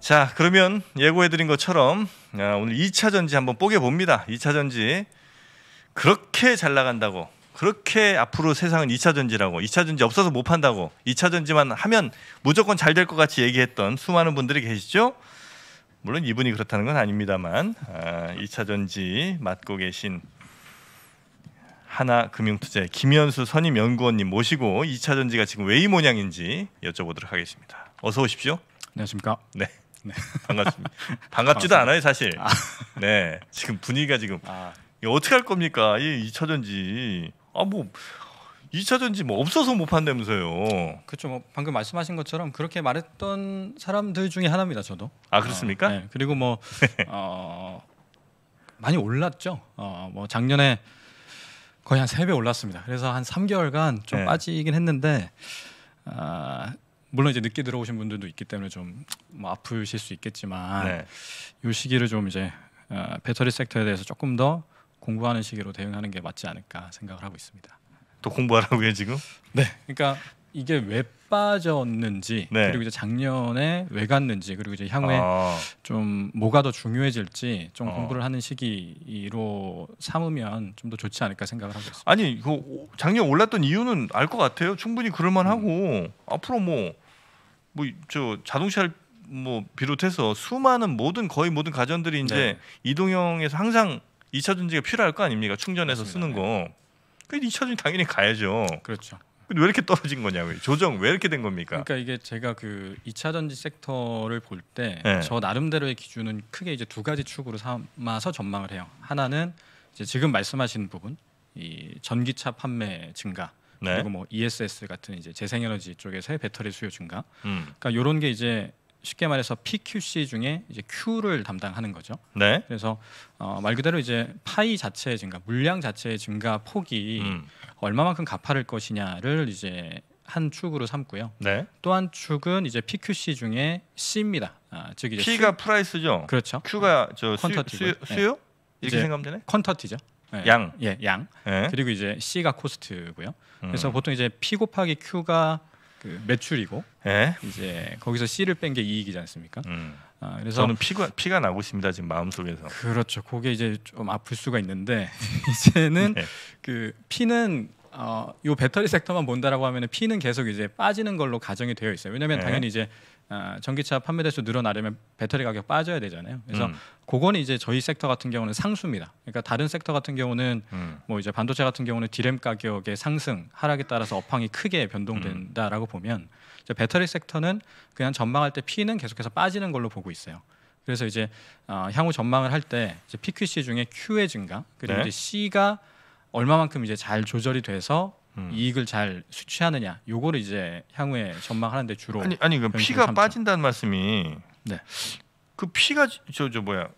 자, 그러면 예고해드린 것처럼 아, 오늘 2차 전지 한번 뽀개봅니다. 2차 전지. 그렇게 잘 나간다고. 그렇게 앞으로 세상은 2차 전지라고. 2차 전지 없어서 못 판다고. 2차 전지만 하면 무조건 잘 될 것 같이 얘기했던 수많은 분들이 계시죠? 물론 이분이 그렇다는 건 아닙니다만 2차 아, 전지 맡고 계신 하나금융투자의 김현수 선임 연구원님 모시고 2차 전지가 지금 왜 이 모양인지 여쭤보도록 하겠습니다. 어서 오십시오. 안녕하십니까? 네. 네. 반갑습니다. 반갑지도 않아요 사실. 아. 네 지금 분위기가 지금 아. 어떻게 할 겁니까 이 2차 전지 아뭐 2차 전지 뭐 없어서 못 판다면서요. 그렇죠. 뭐 방금 말씀하신 것처럼 그렇게 말했던 사람들 중에 하나입니다. 저도. 아 그렇습니까? 어, 네. 그리고 뭐 어, 많이 올랐죠. 어, 뭐 작년에 거의 한 3배 올랐습니다. 그래서 한 3개월간 좀 네. 빠지긴 했는데 아, 물론 이제 늦게 들어오신 분들도 있기 때문에 좀뭐 아프실 수 있겠지만 네. 이 시기를 좀 이제 어, 배터리 섹터에 대해서 조금 더 공부하는 시기로 대응하는 게 맞지 않을까 생각을 하고 있습니다. 또 공부하라고요 지금? 네, 그러니까 이게 왜 빠졌는지 네. 그리고 이제 작년에 왜 갔는지 그리고 이제 향후에 아. 좀 뭐가 더 중요해질지 좀 어. 공부를 하는 시기로 삼으면 좀 더 좋지 않을까 생각을 하고 있습니다. 아니 그 작년 올랐던 이유는 알 것 같아요. 충분히 그럴만하고 음. 앞으로 뭐 뭐 저 자동차를 뭐 비롯해서 수많은 모든 거의 모든 가전들이 이제 네. 이동형에서 항상 2차 전지가 필요할 거 아닙니까? 충전해서 그렇습니다. 쓰는 네. 거. 그 2차 전지 당연히 가야죠. 그렇죠. 근데 왜 이렇게 떨어진 거냐고요. 조정 왜 이렇게 된 겁니까? 그러니까 이게 제가 그 2차 전지 섹터를 볼 때저 네. 나름대로의 기준은 크게 이제 두 가지 축으로 삼아서 전망을 해요. 하나는 이제 지금 말씀하신 부분 이 전기차 판매 증가 네. 그리고 뭐 ESS 같은 이제 재생에너지 쪽에서의 배터리 수요 증가. 음. 그러니까 이런 게 이제 쉽게 말해서 PQC 중에 이제 Q를 담당하는 거죠. 네. 그래서 어, 말 그대로 이제 파이 자체의 증가, 물량 자체의 증가 폭이 음. 얼마만큼 가파를 것이냐를 이제 한 축으로 삼고요. 네. 또한 축은 이제 PQC 중에 C입니다. 아, 즉 이제 P가 수, 프라이스죠. 그렇죠. Q가 저 퀀터티 수요, 수요? 네. 이렇게 생각하면 되네. 퀀터티죠. 네. 양. 예, 양. 네. 그리고 이제 C가 코스트고요. 음. 그래서 보통 이제 P 곱하기 Q가 그 매출이고 예? 이제 거기서 씨를 뺀 게 이익이지 않습니까? 음. 아, 그래서 저는 피가 피가 나고 있습니다 지금 마음 속에서. 그렇죠. 그게 이제 좀 아플 수가 있는데 이제는 네. 그 피는 어, 요 배터리 섹터만 본다라고 하면 은 피는 계속 이제 빠지는 걸로 가정이 되어 있어요. 왜냐하면 네. 당연히 이제 아, 전기차 판매 대수 늘어나려면 배터리 가격 빠져야 되잖아요. 그래서 음. 그거는 이제 저희 섹터 같은 경우는 상수입니다. 그러니까 다른 섹터 같은 경우는 음. 뭐 이제 반도체 같은 경우는 디램 가격의 상승 하락에 따라서 업황이 크게 변동된다라고 음. 보면 이제 배터리 섹터는 그냥 전망할 때 P는 계속해서 빠지는 걸로 보고 있어요. 그래서 이제 어, 향후 전망을 할 때 PQC 중에 Q의 증가 그리고 네. 이제 C가 얼마만큼 이제 잘 조절이 돼서 음. 이익을 잘 수취하느냐 요거를 이제 향후에 전망하는데 주로 아니 아니 그 피가 삼죠. 빠진다는 말씀이 네. 그 피가 저저 저 뭐야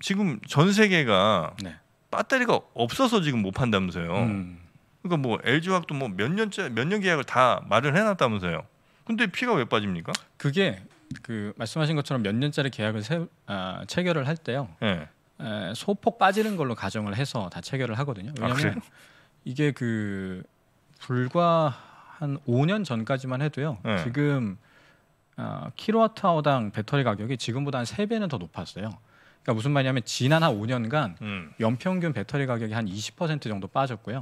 지금 전 세계가 네. 배터리가 없어서 지금 못 판다면서요. 음. 그러니까 뭐 LG 화학도 뭐 몇 년째 몇년 계약을 다 말을 해놨다면서요. 근데 피가 왜 빠집니까? 그게 그 말씀하신 것처럼 몇 년짜리 계약을 세, 아, 체결을 할 때요. 네. 에, 소폭 빠지는 걸로 가정을 해서 다 체결을 하거든요. 왜냐하면 아, 이게 그 불과 한 5년 전까지만 해도요. 네. 지금 어, 아, 킬로와트아워당 배터리 가격이 지금보다 한 3배는 더 높았어요. 그러니까 무슨 말이냐면 지난 한 5년간 음. 연평균 배터리 가격이 한 20% 정도 빠졌고요.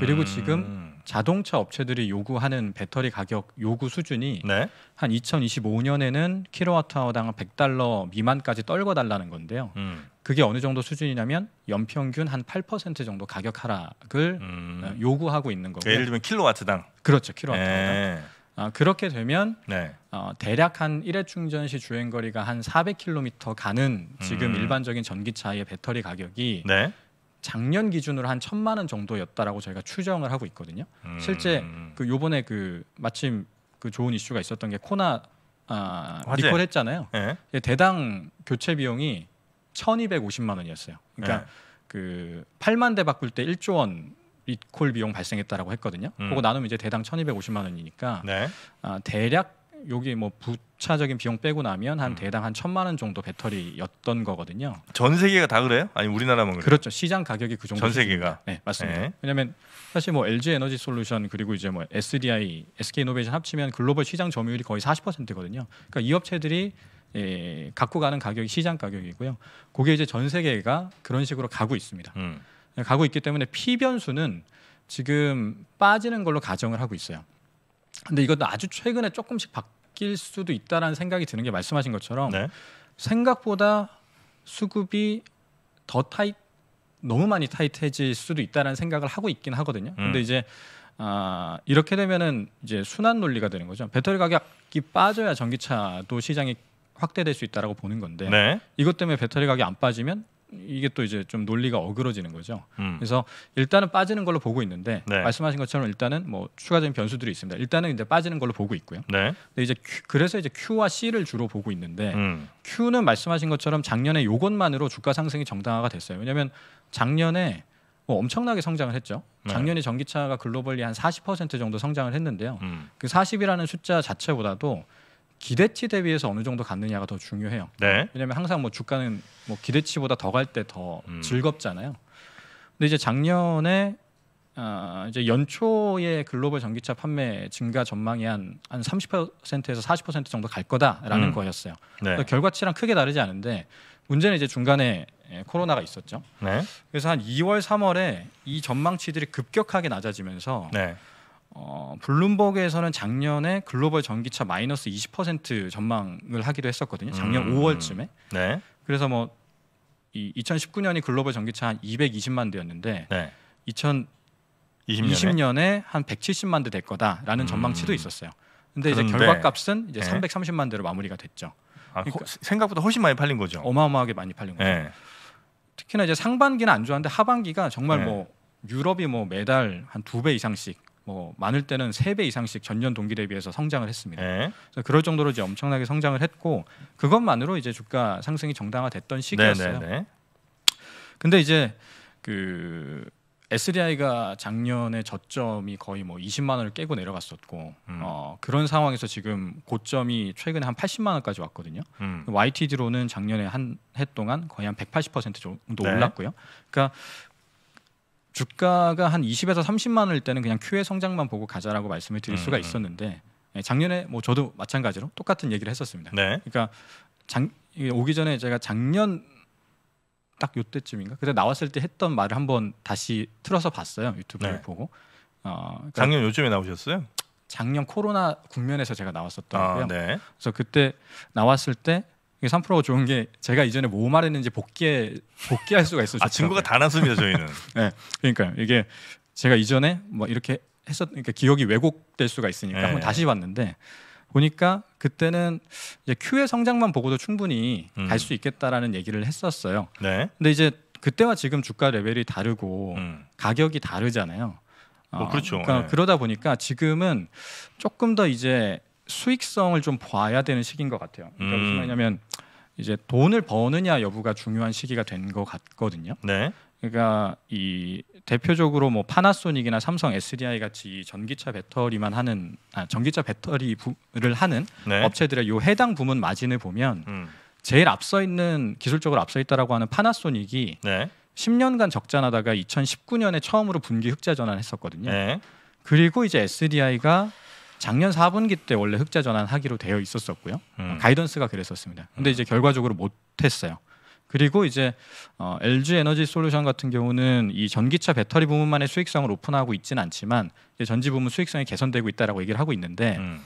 그리고 음. 지금 자동차 업체들이 요구하는 배터리 가격 요구 수준이 네? 한 2025년에는 킬로와트아워당 100달러 미만까지 떨궈 달라는 건데요. 음. 그게 어느 정도 수준이냐면 연평균 한 8% 정도 가격 하락을 음. 어, 요구하고 있는 거고요. 예를 들면 킬로와트당 그렇죠. 킬로와트당 예. 아, 그렇게 되면 네. 어, 대략 한 1회 충전 시 주행 거리가 한 400km 가는 지금 음. 일반적인 전기차의 배터리 가격이 네. 작년 기준으로 한 천만 원 정도였다라고 저희가 추정을 하고 있거든요. 음. 실제 그 요번에 그 마침 그 좋은 이슈가 있었던 게 코나 아, 리콜했잖아요. 네. 예. 예, 대당 교체 비용이 1,250만 원이었어요. 그러니까 예. 그 8만 대 바꿀 때 1조 원 리콜 비용 발생했다라고 했거든요. 음. 그거 나누면 이제 대당 천이백오만 원이니까 네. 아, 대략 여기 뭐 부차적인 비용 빼고 나면 한 음. 대당 한 천만 원 정도 배터리였던 거거든요. 전 세계가 다 그래요? 아니 우리나라만 그래요? 그렇죠. 시장 가격이 그 정도. 전 세계가. 네 맞습니다. 네. 왜냐면 사실 뭐 LG 에너지 솔루션 그리고 이제 뭐 SDI, SK 이노베이션 합치면 글로벌 시장 점유율이 거의 사십 거든요 그러니까 이 업체들이 예, 갖고 가는 가격이 시장 가격이고요. 그게 이제 전 세계가 그런 식으로 가고 있습니다. 음. 가고 있기 때문에 P 변수는 지금 빠지는 걸로 가정을 하고 있어요. 근데 이것도 아주 최근에 조금씩 바뀔 수도 있다라는 생각이 드는 게 말씀하신 것처럼 네. 생각보다 수급이 더타이 너무 많이 타이트해질 수도 있다라는 생각을 하고 있긴 하거든요. 음. 근데 이제 아, 이렇게 되면은 이제 순환 논리가 되는 거죠. 배터리 가격이 빠져야 전기차도 시장이 확대될 수 있다라고 보는 건데 네. 이것 때문에 배터리 가격이 안 빠지면 이게 또 이제 좀 논리가 어그러지는 거죠. 음. 그래서 일단은 빠지는 걸로 보고 있는데 네. 말씀하신 것처럼 일단은 뭐 추가적인 변수들이 있습니다. 일단은 이제 빠지는 걸로 보고 있고요. 네. 근데 이제 Q, 그래서 이제 Q와 C를 주로 보고 있는데 음. Q는 말씀하신 것처럼 작년에 요것만으로 주가 상승이 정당화가 됐어요. 왜냐하면 작년에 뭐 엄청나게 성장을 했죠. 네. 작년에 전기차가 글로벌리 한 40% 정도 성장을 했는데요. 음. 그 40이라는 숫자 자체보다도 기대치 대비해서 어느 정도 갔느냐가 더 중요해요. 네. 왜냐하면 항상 뭐 주가는 뭐 기대치보다 더 갈 때더 음. 즐겁잖아요. 근데 이제 작년에 아, 이제 연초에 글로벌 전기차 판매 증가 전망이 한, 한 30%에서 40% 정도 갈 거다라는 음. 거였어요. 네. 그러니까 결과치랑 크게 다르지 않은데 문제는 이제 중간에 예, 코로나가 있었죠. 네. 그래서 한 2월, 3월에 이 전망치들이 급격하게 낮아지면서 네. 어, 블룸버그에서는 작년에 글로벌 전기차 마이너스 20% 전망을 하기도 했었거든요. 작년 음. 5월쯤에. 네. 그래서 뭐이 2019년이 글로벌 전기차 한 220만 대였는데 네. 2020년에? 20년에 한 170만 대 될 거다라는 음. 전망치도 있었어요. 근데 이제 결과값은 이제 네. 330만 대로 마무리가 됐죠. 아, 그러니까 생각보다 훨씬 많이 팔린 거죠. 어마어마하게 많이 팔린 거죠. 네. 특히나 이제 상반기는 안 좋았는데 하반기가 정말 네. 뭐 유럽이 뭐 매달 한 두 배 이상씩 뭐 많을 때는 세 배 이상씩 전년 동기 대비해서 성장을 했습니다. 네. 그럴 정도로 이제 엄청나게 성장을 했고 그것만으로 이제 주가 상승이 정당화됐던 시기였어요. 네, 네, 네, 근데 이제 그 SDI가 작년에 저점이 거의 뭐 20만 원을 깨고 내려갔었고 음. 어, 그런 상황에서 지금 고점이 최근에 한 80만 원까지 왔거든요. 음. YTD로는 작년에 한 해 동안 거의 한 180% 정도 네. 올랐고요. 그러니까 주가가 한 20에서 30만 원일 때는 그냥 큐의 성장만 보고 가자라고 말씀을 드릴 음, 수가 음. 있었는데 예, 작년에 뭐 저도 마찬가지로 똑같은 얘기를 했었습니다. 네. 그러니까 장, 오기 전에 제가 작년 딱 요때쯤인가 그때 나왔을 때 했던 말을 한번 다시 틀어서 봤어요 유튜브를 네. 보고 어, 그러니까 작년 요즘에 나오셨어요? 작년 코로나 국면에서 제가 나왔었더라고요 아, 네. 그래서 그때 나왔을 때 이게 3%가 좋은 게 제가 이전에 뭐 말했는지 복귀 복귀할 수가 있어요. 아 증거가 다 났습니다 저희는. 네, 그러니까 이게 제가 이전에 뭐 이렇게 했었 그러니까 기억이 왜곡될 수가 있으니까 네. 한번 다시 봤는데 보니까 그때는 이제 Q의 성장만 보고도 충분히 음. 갈수 있겠다라는 얘기를 했었어요. 네. 근데 이제 그때와 지금 주가 레벨이 다르고 음. 가격이 다르잖아요. 어, 뭐 그렇죠. 그러니까 네. 그러다 보니까 지금은 조금 더 이제 수익성을 좀 봐야 되는 시기인 것 같아요. 그러니까 음. 무슨 말이냐면 이제 돈을 버느냐 여부가 중요한 시기가 된 것 같거든요. 네. 그러니까 이 대표적으로 뭐 파나소닉이나 삼성 SDI 같이 전기차 배터리만 하는 아, 전기차 배터리를 하는 네. 업체들의 요 해당 부문 마진을 보면 음. 제일 앞서 있는 기술적으로 앞서 있다라고 하는 파나소닉이 네. 10년간 적자나다가 2019년에 처음으로 분기 흑자 전환했었거든요. 네. 그리고 이제 SDI가 작년 4분기 때 원래 흑자 전환하기로 되어 있었었고요. 음. 가이던스가 그랬었습니다. 근데 음. 이제 결과적으로 못 했어요. 그리고 이제 어, LG 에너지 솔루션 같은 경우는 이 전기차 배터리 부문만의 수익성을 오픈하고 있지는 않지만 전지 부문 수익성이 개선되고 있다라고 얘기를 하고 있는데 음.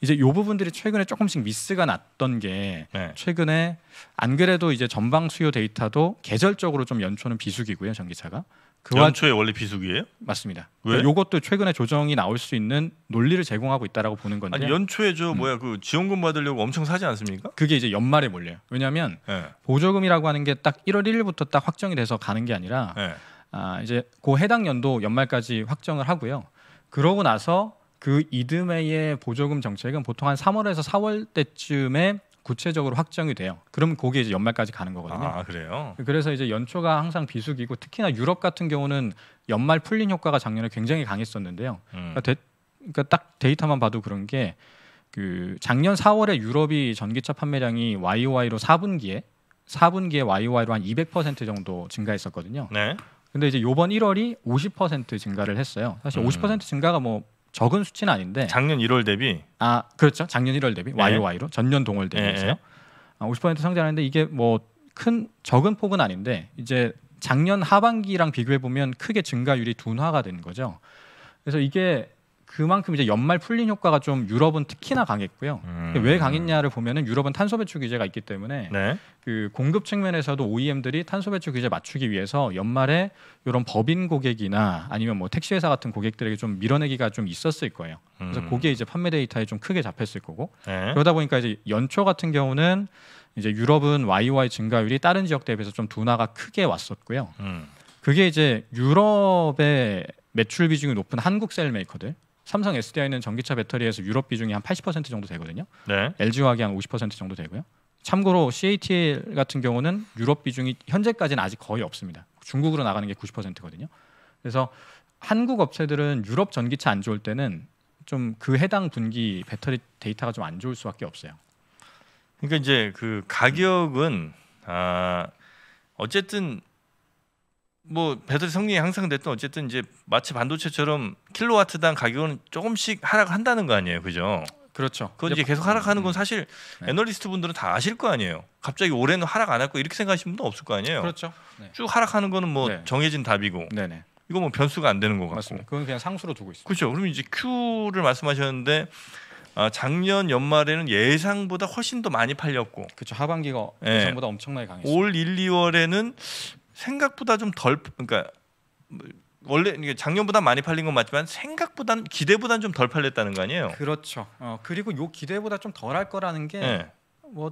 이제 요 부분들이 최근에 조금씩 미스가 났던 게 네. 최근에 안 그래도 이제 전방 수요 데이터도 계절적으로 좀 연초는 비수기고요 전기차가 그와 연초에 원래 비수기예요? 맞습니다. 왜? 그러니까 요것도 최근에 조정이 나올 수 있는 논리를 제공하고 있다라고 보는 건데. 아니, 연초에 저 음. 뭐야 그 지원금 받으려고 엄청 사지 않습니까? 그게 이제 연말에 몰려요. 왜냐하면 네. 보조금이라고 하는 게 딱 1월 1일부터 딱 확정이 돼서 가는 게 아니라 네. 아, 이제 그 해당 연도 연말까지 확정을 하고요. 그러고 나서 그 이듬해의 보조금 정책은 보통 한 3월에서 4월 때쯤에 구체적으로 확정이 돼요. 그러면 그게 이제 연말까지 가는 거거든요. 아, 그래요? 그래서 이제 연초가 항상 비수기고 특히나 유럽 같은 경우는 연말 풀린 효과가 작년에 굉장히 강했었는데요. 그러니까 음. 그러니까, 데, 그러니까 딱 데이터만 봐도 그런 게 그 작년 4월에 유럽이 전기차 판매량이 YOY로 4분기에 4분기에 YOY로 한 200% 정도 증가했었거든요. 네. 근데 이제 요번 1월이 50% 증가를 했어요. 사실 음. 50% 증가가 뭐 적은 수치는 아닌데 작년 1월 대비 아 그렇죠 작년 1월 대비 네. 예. YOY로 전년 동월 대비해서요 네. 예, 예. 아, 50%성장하는데 이게 뭐 큰 적은 폭은 아닌데 이제 작년 하반기랑 비교해 보면 크게 증가율이 둔화가 된 거죠. 그래서 이게 그만큼 이제 연말 풀린 효과가 좀 유럽은 특히나 강했고요. 음. 왜 강했냐를 보면은 유럽은 탄소 배출 규제가 있기 때문에 네. 그 공급 측면에서도 OEM들이 탄소 배출 규제 맞추기 위해서 연말에 이런 법인 고객이나 아니면 뭐 택시 회사 같은 고객들에게 좀 밀어내기가 좀 있었을 거예요. 그래서 음. 그게 이제 판매 데이터에 좀 크게 잡혔을 거고 네. 그러다 보니까 이제 연초 같은 경우는 이제 유럽은 YY 증가율이 다른 지역 대비해서 좀 둔화가 크게 왔었고요. 음. 그게 이제 유럽의 매출 비중이 높은 한국 셀 메이커들 삼성 SDI는 전기차 배터리에서 유럽 비중이 한 80% 정도 되거든요. 네. LG화학이 한50% 정도 되고요. 참고로 CATL 같은 경우는 유럽 비중이 현재까지는 아직 거의 없습니다. 중국으로 나가는 게 90%거든요. 그래서 한국 업체들은 유럽 전기차 안 좋을 때는 좀 그 해당 분기 배터리 데이터가 좀 안 좋을 수밖에 없어요. 그러니까 이제 그 가격은 아 어쨌든 뭐 배터리 성능이 향상 됐든 어쨌든 이제 마치 반도체처럼 킬로와트당 가격은 조금씩 하락한다는 거 아니에요, 그죠? 그렇죠. 그건 이제 계속 음. 하락하는 건 사실 네. 애널리스트 분들은 다 아실 거 아니에요. 갑자기 올해는 하락 안 할 거 이렇게 생각하시는 분도 없을 거 아니에요. 그렇죠. 네. 쭉 하락하는 거는 뭐 네. 정해진 답이고. 네네. 이거 뭐 변수가 안 되는 거 같고. 맞습니다. 그건 그냥 상수로 두고 있습니다. 그렇죠. 그럼 이제 Q를 말씀하셨는데 아, 작년 연말에는 예상보다 훨씬 더 많이 팔렸고. 그렇죠. 하반기가 예. 예상보다 엄청나게 강했어요. 올 1, 2월에는 생각보다 좀 덜 그러니까 원래 작년보다 많이 팔린 건 맞지만 생각보다 기대보단 좀덜 팔렸다는 거 아니에요? 그렇죠. 어, 그리고 요 기대보다 좀 덜 할 거라는 게뭐 예. 네.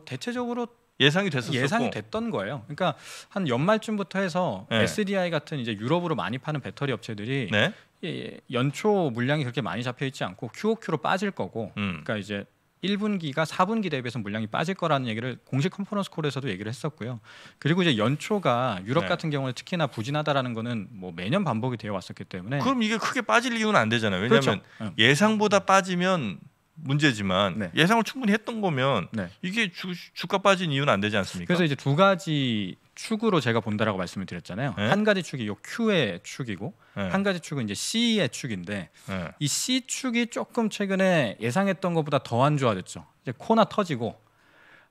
대체적으로 예상이 됐었고 예상이 됐던 거예요. 그러니까 한 연말쯤부터 해서 네. 예. SDI 같은 이제 유럽으로 많이 파는 배터리 업체들이 네? 예, 예 연초 물량이 그렇게 많이 잡혀 있지 않고 QOQ로 빠질 거고, 음. 그러니까 이제 1분기가 4분기 대비해서 물량이 빠질 거라는 얘기를 공식 컨퍼런스 콜에서도 얘기를 했었고요. 그리고 이제 연초가 유럽 네. 같은 경우는 특히나 부진하다라는 거는 뭐 매년 반복이 되어 왔었기 때문에 그럼 이게 크게 빠질 이유는 안 되잖아요. 왜냐하면 그렇죠. 어. 예상보다 빠지면 문제지만 네. 예상을 충분히 했던 거면 네. 이게 주, 주가 빠진 이유는 안 되지 않습니까? 그래서 이제 두 가지 축으로 제가 본다라고 말씀을 드렸잖아요. 네? 한 가지 축이 요 Q의 축이고 네. 한 가지 축은 이제 C의 축인데 네. 이 C 축이 조금 최근에 예상했던 것보다 더 안 좋아졌죠. 이제 코나 터지고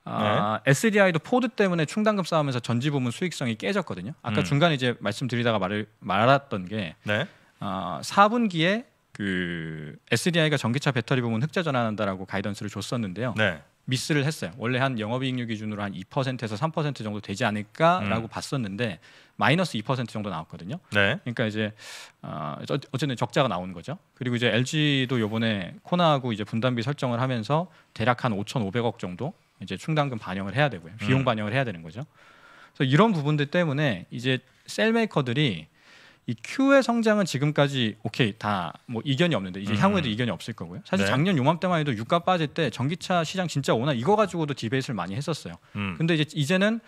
아, 네. SDI도 포드 때문에 충당금 싸우면서 전지 부문 수익성이 깨졌거든요. 아까 음. 중간에 이제 말씀드리다가 말을 말았던 게 네. 아, 4분기에 그 SDI가 전기차 배터리 부문 흑자 전환한다라고 가이던스를 줬었는데요. 네. 미스를 했어요. 원래 한 영업이익률 기준으로 한 2%에서 3% 정도 되지 않을까라고 음. 봤었는데 마이너스 2% 정도 나왔거든요. 네. 그러니까 이제 어, 어쨌든 적자가 나온 거죠. 그리고 이제 LG도 요번에 코나하고 이제 분담비 설정을 하면서 대략 한 5,500억 정도 이제 충당금 반영을 해야 되고요. 비용 음. 반영을 해야 되는 거죠. 그래서 이런 부분들 때문에 이제 셀 메이커들이 이 Q의 성장은 지금까지 오케이 다 뭐 이견이 없는데 이제 음. 향후에도 이견이 없을 거고요. 사실 네. 작년 요맘때만 해도 유가 빠질 때 전기차 시장 진짜 오나 이거 가지고도 디베이트를 많이 했었어요. 음. 근데 이제 이제는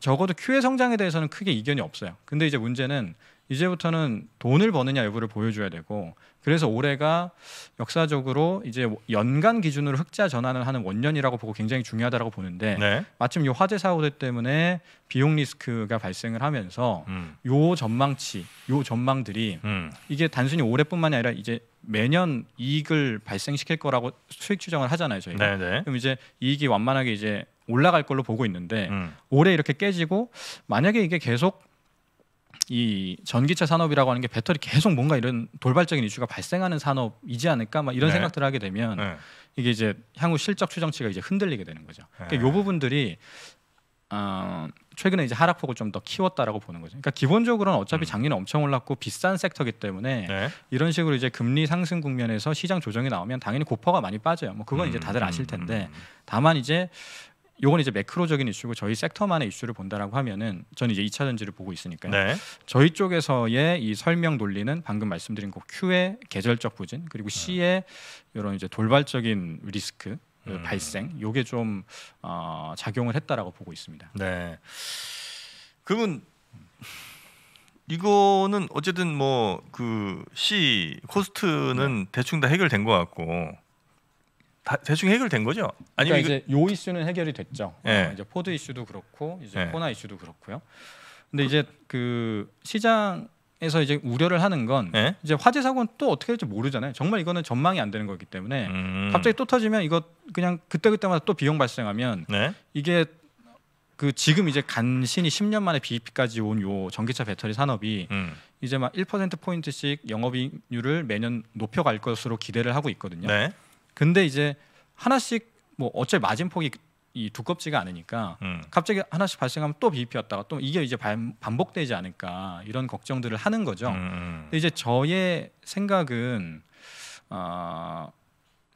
적어도 Q의 성장에 대해서는 크게 이견이 없어요. 근데 이제 문제는 이제부터는 돈을 버느냐 여부를 보여줘야 되고 그래서 올해가 역사적으로 이제 연간 기준으로 흑자 전환을 하는 원년이라고 보고 굉장히 중요하다고 보는데 네. 마침 이 화재 사고 때문에 비용 리스크가 발생을 하면서 음. 요 전망치, 요 전망들이 음. 이게 단순히 올해뿐만이 아니라 이제 매년 이익을 발생시킬 거라고 수익 추정을 하잖아요 저희가 네네. 네. 그럼 이제 이익이 완만하게 이제 올라갈 걸로 보고 있는데 음. 올해 이렇게 깨지고 만약에 이게 계속 이 전기차 산업이라고 하는 게 배터리 계속 뭔가 이런 돌발적인 이슈가 발생하는 산업이지 않을까 막 이런 네. 생각들을 하게 되면 네. 이게 이제 향후 실적 추정치가 이제 흔들리게 되는 거죠. 그러니까 네. 그러니까 요 부분들이 어, 최근에 이제 하락폭을 좀 더 키웠다라고 보는 거죠. 그러니까 기본적으로는 어차피 음. 작년에 엄청 올랐고 비싼 섹터기 때문에 네. 이런 식으로 이제 금리 상승 국면에서 시장 조정이 나오면 당연히 고퍼가 많이 빠져요. 뭐 그건 음, 이제 다들 음, 아실 음, 텐데 다만 이제 요건 이제 매크로적인 이슈고 저희 섹터만의 이슈를 본다라고 하면은 저는 이제 2차 전지를 보고 있으니까요. 네. 저희 쪽에서의 이 설명 논리는 방금 말씀드린 그 Q의 계절적 부진 그리고 음. C의 이런 이제 돌발적인 리스크 그 음. 발생 요게 좀 어, 작용을 했다라고 보고 있습니다. 네. 그러면 이거는 어쨌든 뭐 그 C 코스트는 네. 대충 다 해결된 것 같고 다 대충 해결된 거죠? 아니면 그러니까 이거... 이제 요 이슈는 해결이 됐죠. 네. 어, 이제 포드 이슈도 그렇고 이제 네. 코나 이슈도 그렇고요. 근데 이제 그 시장에서 이제 우려를 하는 건 네? 이제 화재 사고는 또 어떻게 될지 모르잖아요. 정말 이거는 전망이 안 되는 거기 때문에 음... 갑자기 또 터지면 이거 그냥 그때 그때마다 또 비용 발생하면 네. 이게 그 지금 이제 간신히 10년 만에 BEP까지 온 요 전기차 배터리 산업이 음. 이제 막 1% 포인트씩 영업이익률을 매년 높여갈 것으로 기대를 하고 있거든요. 네. 근데 이제 하나씩 뭐 어차피 마진폭이 이 두껍지가 않으니까 음. 갑자기 하나씩 발생하면 또비피었다가또 이게 이제 반복되지 않을까 이런 걱정들을 하는 거죠. 음. 음. 근데 이제 저의 생각은 아 어,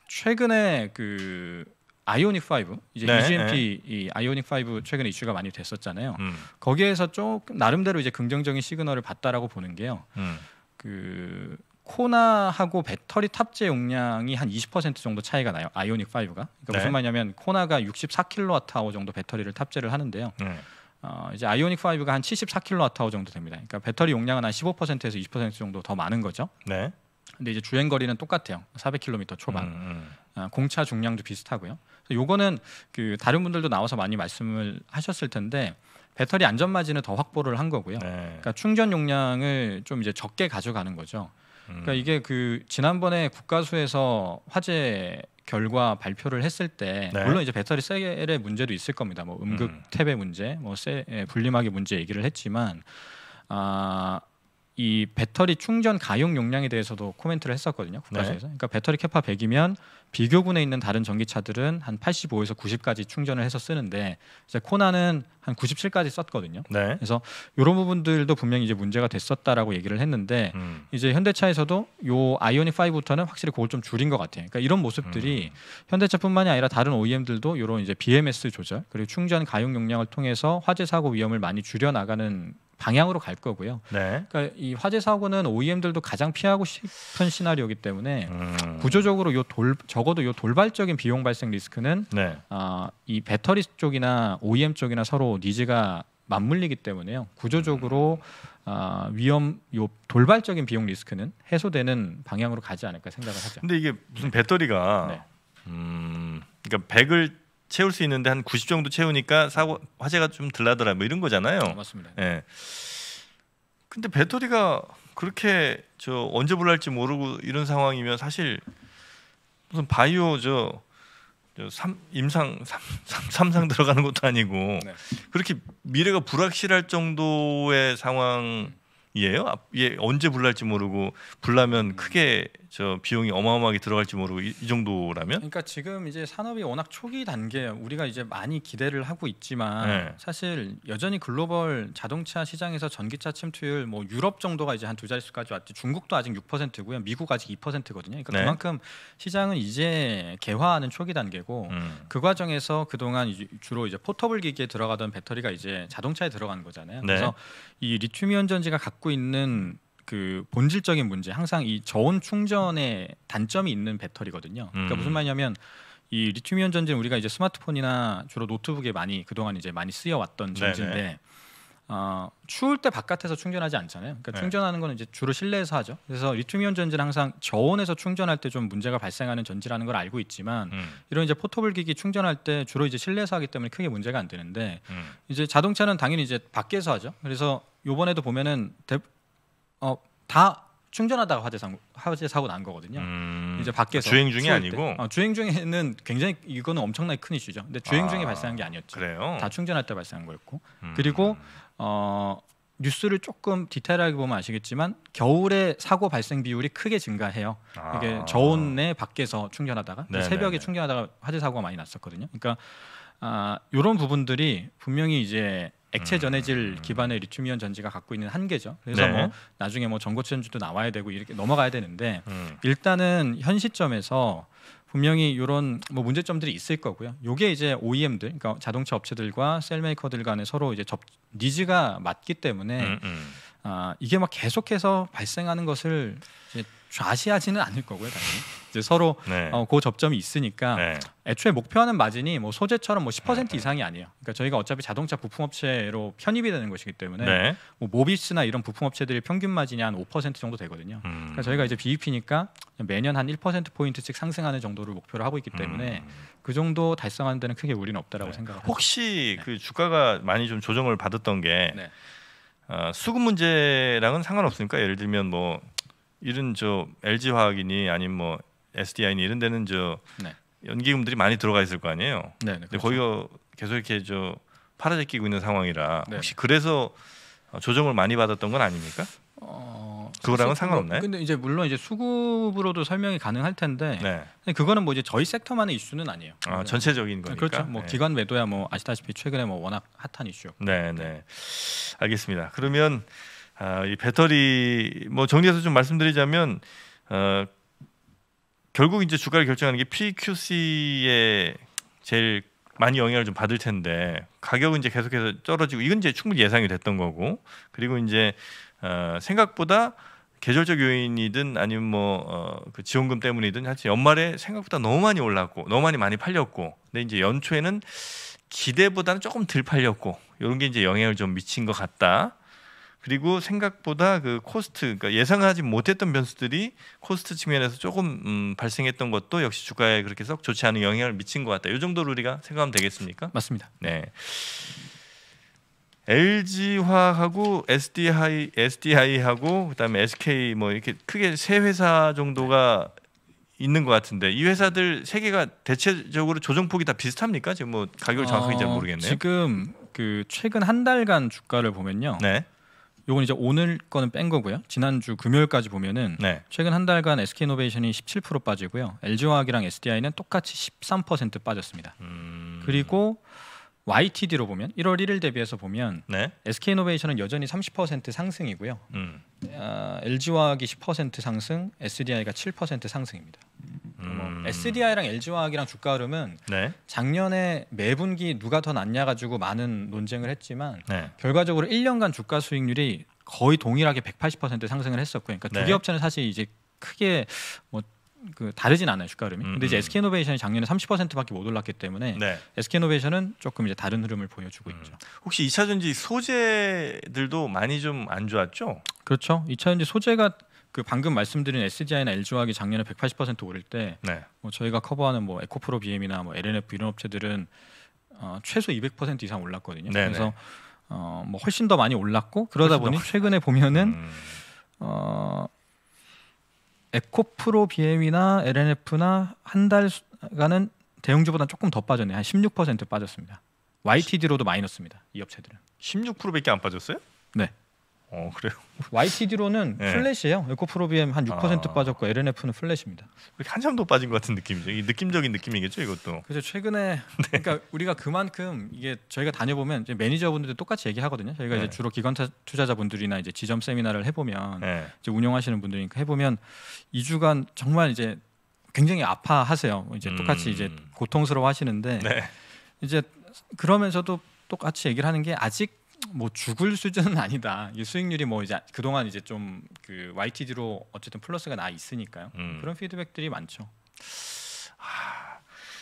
최근에 그 아이오닉 5 이제 네, EGMP 네. 이 아이오닉 5 최근에 이슈가 많이 됐었잖아요. 음. 거기에서 조금 나름대로 이제 긍정적인 시그널을 봤다라고 보는 게요. 음. 그 코나하고 배터리 탑재 용량이 한 20% 정도 차이가 나요. 아이오닉 5가. 그러니까 네. 무슨 말이냐면 코나가 64kWh 정도 배터리를 탑재를 하는데요. 음. 어, 이제 아이오닉 5가 한 74kWh 정도 됩니다. 그러니까 배터리 용량은 한 15%에서 20% 정도 더 많은 거죠. 네. 근데 이제 주행 거리는 똑같아요. 400km 초반. 음, 음. 어, 공차 중량도 비슷하고요. 요거는 그 다른 분들도 나와서 많이 말씀을 하셨을 텐데 배터리 안전 마진을 더 확보를 한 거고요. 네. 그러니까 충전 용량을 좀 이제 적게 가져가는 거죠. 그러니까 이게 그 지난번에 국가수에서 화재 결과 발표를 했을 때 네. 물론 이제 배터리 셀의 문제도 있을 겁니다. 뭐 음극 탭의 음. 문제, 뭐 셀, 분리막이 예, 문제 얘기를 했지만 아이 배터리 충전 가용 용량에 대해서도 코멘트를 했었거든요 국가에서 네. 그러니까 배터리 캐파 100이면 비교군에 있는 다른 전기차들은 한 85에서 90까지 충전을 해서 쓰는데 이제 코나는 한 97까지 썼거든요. 네. 그래서 이런 부분들도 분명히 이제 문제가 됐었다라고 얘기를 했는데 음. 이제 현대차에서도 요 아이오닉 5부터는 확실히 그걸 좀 줄인 것 같아요. 그러니까 이런 모습들이 음. 현대차뿐만이 아니라 다른 OEM들도 이런 이제 BMS 조절 그리고 충전 가용 용량을 통해서 화재 사고 위험을 많이 줄여 나가는 방향으로 갈 거고요. 네. 그러니까 이 화재 사고는 OEM들도 가장 피하고 싶은 시나리오이기 때문에 음. 구조적으로 요 돌 적어도 요 돌발적인 비용 발생 리스크는 네. 어, 이 배터리 쪽이나 OEM 쪽이나 서로 니즈가 맞물리기 때문에요. 구조적으로 음. 아, 위험 요 돌발적인 비용 리스크는 해소되는 방향으로 가지 않을까 생각을 하죠. 근데 이게 무슨 배터리가 네. 음, 그러니까 100을 채울 수 있는데 한 90 정도 채우니까 사고 화재가 좀 들라더라 뭐 이런 거잖아요. 아, 맞습니다. 예. 근데 배터리가 그렇게 저 언제 불날지 모르고 이런 상황이면 사실 무슨 바이오 저, 삼, 임상 삼, 삼상 들어가는 것도 아니고 네. 그렇게 미래가 불확실할 정도의 상황이에요. 아, 예, 언제 불날지 모르고 불나면 음. 크게 저 비용이 어마어마하게 들어갈지 모르고 이, 이, 정도라면 그러니까 지금 이제 산업이 워낙 초기 단계 우리가 이제 많이 기대를 하고 있지만 네. 사실 여전히 글로벌 자동차 시장에서 전기차 침투율 뭐 유럽 정도가 이제 한 두 자릿수까지 왔지 중국도 아직 6%고요 미국 아직 2%거든요 그러니까 네. 그만큼 시장은 이제 개화하는 초기 단계고 음. 그 과정에서 그동안 주로 이제 포터블 기기에 들어가던 배터리가 이제 자동차에 들어간 거잖아요 네. 그래서 이 리튬이온 전지가 갖고 있는 그 본질적인 문제 항상 이 저온 충전에 단점이 있는 배터리거든요. 그러니까 음. 무슨 말이냐면 이 리튬이온 전지는 우리가 이제 스마트폰이나 주로 노트북에 많이 그동안 이제 많이 쓰여 왔던 전지인데 어, 추울 때 바깥에서 충전하지 않잖아요. 그러니까 네. 충전하는 거는 이제 주로 실내에서 하죠. 그래서 리튬이온 전지는 항상 저온에서 충전할 때 좀 문제가 발생하는 전지라는 걸 알고 있지만 음. 이런 이제 포터블 기기 충전할 때 주로 이제 실내에서 하기 때문에 크게 문제가 안 되는데 음. 이제 자동차는 당연히 이제 밖에서 하죠. 그래서 요번에도 보면은 어, 다 충전하다가 화재 사고 화재 사고 난 거거든요. 음... 이제 밖에서 아, 주행 중이 아니고 어, 주행 중에는 굉장히 이거는 엄청나게 큰 이슈죠. 근데 주행 아, 중에 발생한 게 아니었죠. 그래요? 다 충전할 때 발생한 거였고 음... 그리고 어, 뉴스를 조금 디테일하게 보면 아시겠지만 겨울에 사고 발생 비율이 크게 증가해요. 아... 이게 저온에 밖에서 충전하다가 네네네. 새벽에 충전하다가 화재 사고가 많이 났었거든요. 그러니까 아, 이런 부분들이 분명히 이제 액체 음. 전해질 기반의 리튬이온 전지가 갖고 있는 한계죠. 그래서 네. 뭐 나중에 뭐 전고체 전지도 나와야 되고 이렇게 넘어가야 되는데 음. 일단은 현 시점에서 분명히 이런 뭐 문제점들이 있을 거고요. 요게 이제 OEM들, 그러니까 자동차 업체들과 셀 메이커들 간에 서로 이제 접 니즈가 맞기 때문에 음, 음. 아, 이게 막 계속해서 발생하는 것을 좌시하지는 않을 거고요, 당연히. 이제 서로 네. 어, 그 접점이 있으니까 네. 애초에 목표하는 마진이 뭐 소재처럼 뭐10% 네. 이상이 아니에요. 그러니까 저희가 어차피 자동차 부품업체로 편입이 되는 것이기 때문에 네. 뭐 모비스나 이런 부품업체들의 평균 마진이 한 5% 정도 되거든요. 음. 그러니까 저희가 이제 BEP니까 매년 한 1% 포인트씩 상승하는 정도를 목표로 하고 있기 때문에 음. 그 정도 달성하는 데는 크게 우리는 없다라고 네. 생각 합니다. 혹시 그 네. 주가가 많이 좀 조정을 받았던 게 네. 어, 수급 문제랑은 상관없으니까 예를 들면 뭐 이런 저 LG 화학이니 아니면 뭐 SDI니 이런 데는 저 네. 연기금들이 많이 들어가 있을 거 아니에요. 네, 네, 근데 그렇죠. 거기가 계속 이렇게 저 팔아제끼고 있는 상황이라 네. 혹시 그래서 조정을 많이 받았던 건 아닙니까? 어, 그거랑은 상관없나 뭐 근데 이제 물론 이제 수급으로도 설명이 가능할 텐데 네. 그거는 뭐 이제 저희 섹터만의 이슈는 아니에요. 아, 전체적인 네, 거니까. 그렇죠. 뭐 네. 기관 매도야 뭐 아시다시피 최근에 뭐 워낙 핫한 이슈. 네, 네. 알겠습니다. 그러면 아, 이 배터리 뭐 정리해서 좀 말씀드리자면 어, 결국 이제 주가를 결정하는 게 PQC에 제일 많이 영향을 좀 받을 텐데 가격은 이제 계속해서 떨어지고 이건 이제 충분히 예상이 됐던 거고 그리고 이제 어, 생각보다 계절적 요인이든 아니면 뭐그 어, 그 지원금 때문이든 하여튼 연말에 생각보다 너무 많이 올랐고 너무 많이 많이 팔렸고 근데 이제 연초에는 기대보다는 조금 덜 팔렸고 이런 게 이제 영향을 좀 미친 것 같다. 그리고 생각보다 그 코스트 그러니까 예상하지 못했던 변수들이 코스트 측면에서 조금 음, 발생했던 것도 역시 주가에 그렇게 썩 좋지 않은 영향을 미친 것 같다. 이 정도로 우리가 생각하면 되겠습니까? 맞습니다. 네. LG화학하고 SDI, SDI하고 그다음에 SK 뭐 이렇게 크게 세 회사 정도가 있는 것 같은데 이 회사들 세 개가 대체적으로 조정폭이 다 비슷합니까? 지금 뭐 가격을 정확하게 어, 잘 모르겠네요. 지금 그 최근 한 달간 주가를 보면요. 네. 요건 이제 오늘 거는 뺀 거고요. 지난주 금요일까지 보면은 네. 최근 한 달간 SK이노베이션이 17% 빠지고요. LG화학이랑 SDI는 똑같이 13% 빠졌습니다. 음... 그리고 YTD로 보면 1월 1일 대비해서 보면 네. SK이노베이션은 여전히 30% 상승이고요. 음. 어, LG화학이 10% 상승, SDI가 7% 상승입니다. 뭐 음. SDI랑 LG화학이랑 주가 흐름은 네. 작년에 매 분기 누가 더 낫냐 가지고 많은 논쟁을 했지만 네. 결과적으로 1년간 주가 수익률이 거의 동일하게 180% 상승을 했었고 그러니까 두개 네. 업체는 사실 이제 크게 뭐그 다르진 않아요 주가 흐름이. 음, 근데 이제 SK 음. 이노베이션이 작년에 30%밖에 못 올랐기 때문에 네. SK 이노베이션은 조금 이제 다른 흐름을 보여주고 음. 있죠. 혹시 이차전지 소재들도 많이 좀 안 좋았죠? 그렇죠. 이차전지 소재가 그 방금 말씀드린 SDI나 LG화학이 작년에 180% 오를 때 네. 뭐 저희가 커버하는 뭐 에코프로 BM이나 뭐 LNF 이런 업체들은 어, 최소 200% 이상 올랐거든요. 네네. 그래서 어, 뭐 훨씬 더 많이 올랐고 그러다 보니 최근에 보면은 음. 어, 에코프로 비엠이나 LNF나 한 달간은 대형주보다 조금 더 빠졌네요. 한 16% 빠졌습니다. YTD로도 마이너스입니다. 이 업체들은 16%밖에 안 빠졌어요? 네. 어 그래요. YTD로는 네. 예. 플랫이에요. 에코프로비엠 한6% 아. 빠졌고 LNF는 플랫입니다. 한참 더 빠진 것 같은 느낌이죠. 이 느낌적인 느낌이겠죠, 이것도. 그래서 최근에 네. 그러니까 우리가 그만큼 이게 저희가 다녀보면 이제 매니저분들도 똑같이 얘기하거든요. 저희가 네. 이제 주로 기관 투자자분들이나 이제 지점 세미나를 해보면 네. 이제 운영하시는 분들이니까 해보면 2주간 정말 이제 굉장히 아파하세요. 이제 똑같이 음. 이제 고통스러워하시는데 네. 이제 그러면서도 똑같이 얘기를 하는 게 아직 뭐 죽을 수준은 아니다. 이 수익률이 뭐 이제 그동안 이제 좀 그 YTD로 어쨌든 플러스가 나 있으니까요. 음. 그런 피드백들이 많죠. 하... 아,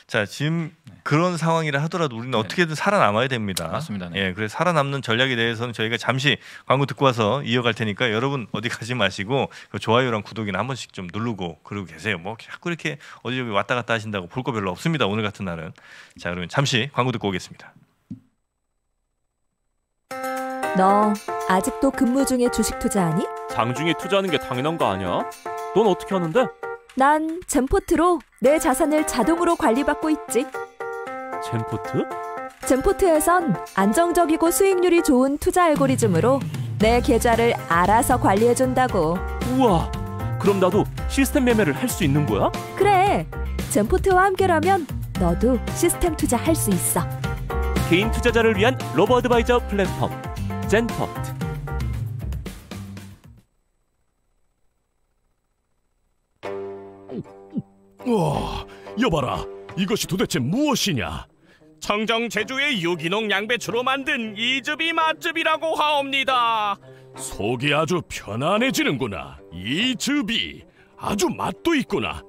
자 지금 네. 그런 상황이라 하더라도 우리는 네. 어떻게든 살아남아야 됩니다. 맞습니다. 네. 예, 그래 살아남는 전략에 대해서는 저희가 잠시 광고 듣고 와서 이어갈 테니까 여러분 어디 가지 마시고 그 좋아요랑 구독이나 한 번씩 좀 누르고 그러고 계세요. 뭐 자꾸 이렇게 어디 저기 왔다 갔다 하신다고 볼 거 별로 없습니다. 오늘 같은 날은 자 그러면 잠시 광고 듣고 오겠습니다. 너 아직도 근무 중에 주식 투자하니? 장중에 투자하는 게 당연한 거 아니야? 넌 어떻게 하는데? 난 젠포트로 내 자산을 자동으로 관리받고 있지. 젠포트? 젠포트에선 안정적이고 수익률이 좋은 투자 알고리즘으로 내 계좌를 알아서 관리해준다고. 우와, 그럼 나도 시스템 매매를 할 수 있는 거야? 그래, 젠포트와 함께라면 너도 시스템 투자 할수 있어. 개인 투자자를 위한 로버드바이저 플랫폼. 센퍼트 우와, 여봐라. 이것이 도대체 무엇이냐? 청정 제주의 유기농 양배추로 만든 이즈비 맛즙이라고 하옵니다. 속이 아주 편안해지는구나. 이즈비. 아주 맛도 있구나.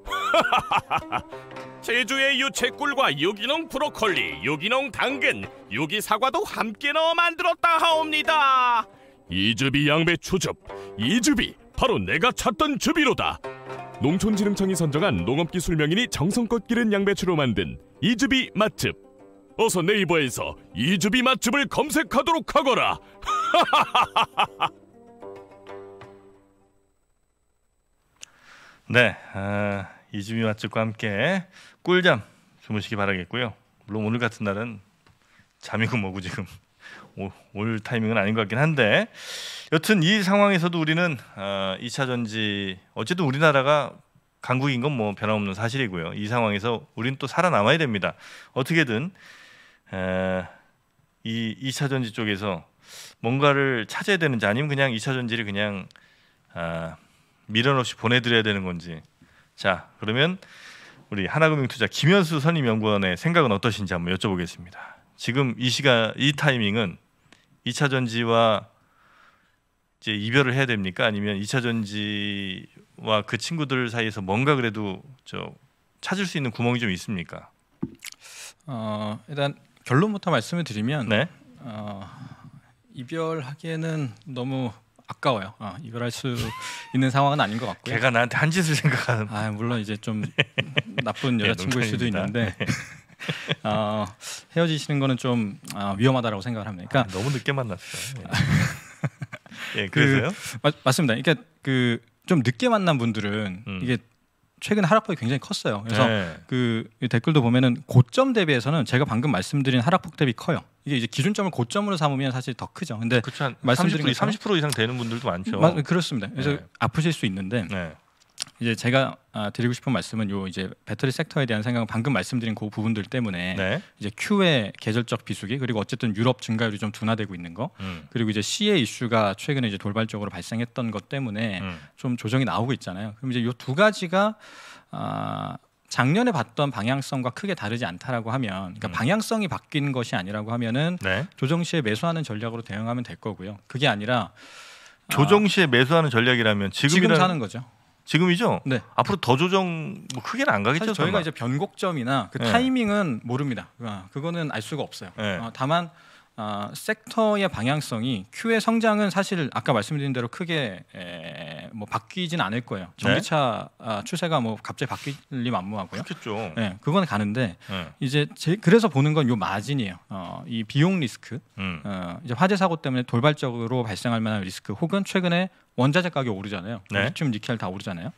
제주의 유채꿀과 유기농 브로콜리, 유기농 당근, 유기 사과도 함께 넣어 만들었다 하옵니다. 이즈비 양배추즙, 이즈비 바로 내가 찾던 즙이로다. 농촌지능청이 선정한 농업기술명인이 정성껏 기른 양배추로 만든 이즈비 맛즙 어서 네이버에서 이즈비 맛즙을 검색하도록 하거라. 하하하하하하. 네, 아, 이주미 맛집과 함께 꿀잠 주무시기 바라겠고요. 물론 오늘 같은 날은 잠이고 뭐고 지금 올 타이밍은 아닌 것 같긴 한데 여튼 이 상황에서도 우리는 어, 아, 2차 전지 어쨌든 우리나라가 강국인 건 뭐 변함없는 사실이고요. 이 상황에서 우리는 또 살아남아야 됩니다. 어떻게든 에, 아, 이 2차 전지 쪽에서 뭔가를 찾아야 되는지 아니면 그냥 2차 전지를 그냥 아, 미련 없이 보내드려야 되는 건지 자 그러면 우리 하나금융투자 김현수 선임연구원의 생각은 어떠신지 한번 여쭤보겠습니다. 지금 이 시간 이 타이밍은 2차 전지와 이제 이별을 해야 됩니까? 아니면 2차 전지와 그 친구들 사이에서 뭔가 그래도 저 찾을 수 있는 구멍이 좀 있습니까? 어, 일단 결론부터 말씀을 드리면 네? 어, 이별하기에는 너무 아까워요. 어, 이걸 할 수 있는 상황은 아닌 것 같고요. 걔가 나한테 한 짓을 생각하는. 아 물론 이제 좀 나쁜 예, 여자친구일 네, 수도 있는데 네. 어, 헤어지시는 거는 좀 어, 위험하다라고 생각을 합니다. 그러니까 아, 너무 늦게 만났어요. 예, 아, 예 그래서요? 그, 맞습니다. 그러니까 그 좀 늦게 만난 분들은 음. 이게 최근 하락폭이 굉장히 컸어요. 그래서 네. 그 댓글도 보면은 고점 대비해서는 제가 방금 말씀드린 하락폭 대비 커요. 이게 이제 기준점을 고점으로 삼으면 사실 더 크죠. 근데 그쵸, 그렇죠. 말씀드린 30%, 30% 이상 되는 분들도 많죠. 마, 그렇습니다. 그래서 네. 아프실 수 있는데 네. 이제 제가 아, 드리고 싶은 말씀은 요 이제 배터리 섹터에 대한 생각은 방금 말씀드린 그 부분들 때문에 네. 이제 Q의 계절적 비수기 그리고 어쨌든 유럽 증가율이 좀 둔화되고 있는 거 음. 그리고 이제 C의 이슈가 최근에 이제 돌발적으로 발생했던 것 때문에 음. 좀 조정이 나오고 있잖아요. 그럼 이제 요 두 가지가 아, 작년에 봤던 방향성과 크게 다르지 않다라고 하면 그러니까 음. 방향성이 바뀐 것이 아니라고 하면은 네. 조정 시에 매수하는 전략으로 대응하면 될 거고요. 그게 아니라 조정 시에 아, 매수하는 전략이라면 지금 사는 거죠. 지금이죠? 네. 앞으로 더 조정 뭐 크게는 안 가겠죠. 저희가 설마? 이제 변곡점이나 그 네. 타이밍은 모릅니다. 아, 그거는 알 수가 없어요. 네. 어, 다만 아, 섹터의 방향성이 Q의 성장은 사실 아까 말씀드린 대로 크게 에, 뭐 바뀌진 않을 거예요. 네. 전기차 네? 아, 추세가 뭐 갑자기 바뀔 리 만무하고요. 그렇겠죠. 네, 예, 그건 가는데 네. 이제 제, 그래서 보는 건 요 마진이에요. 어, 이 비용 리스크, 음. 어, 이제 화재 사고 때문에 돌발적으로 발생할 만한 리스크, 혹은 최근에 원자재 가격 오르잖아요. 네. 리튬, 니켈 다 오르잖아요.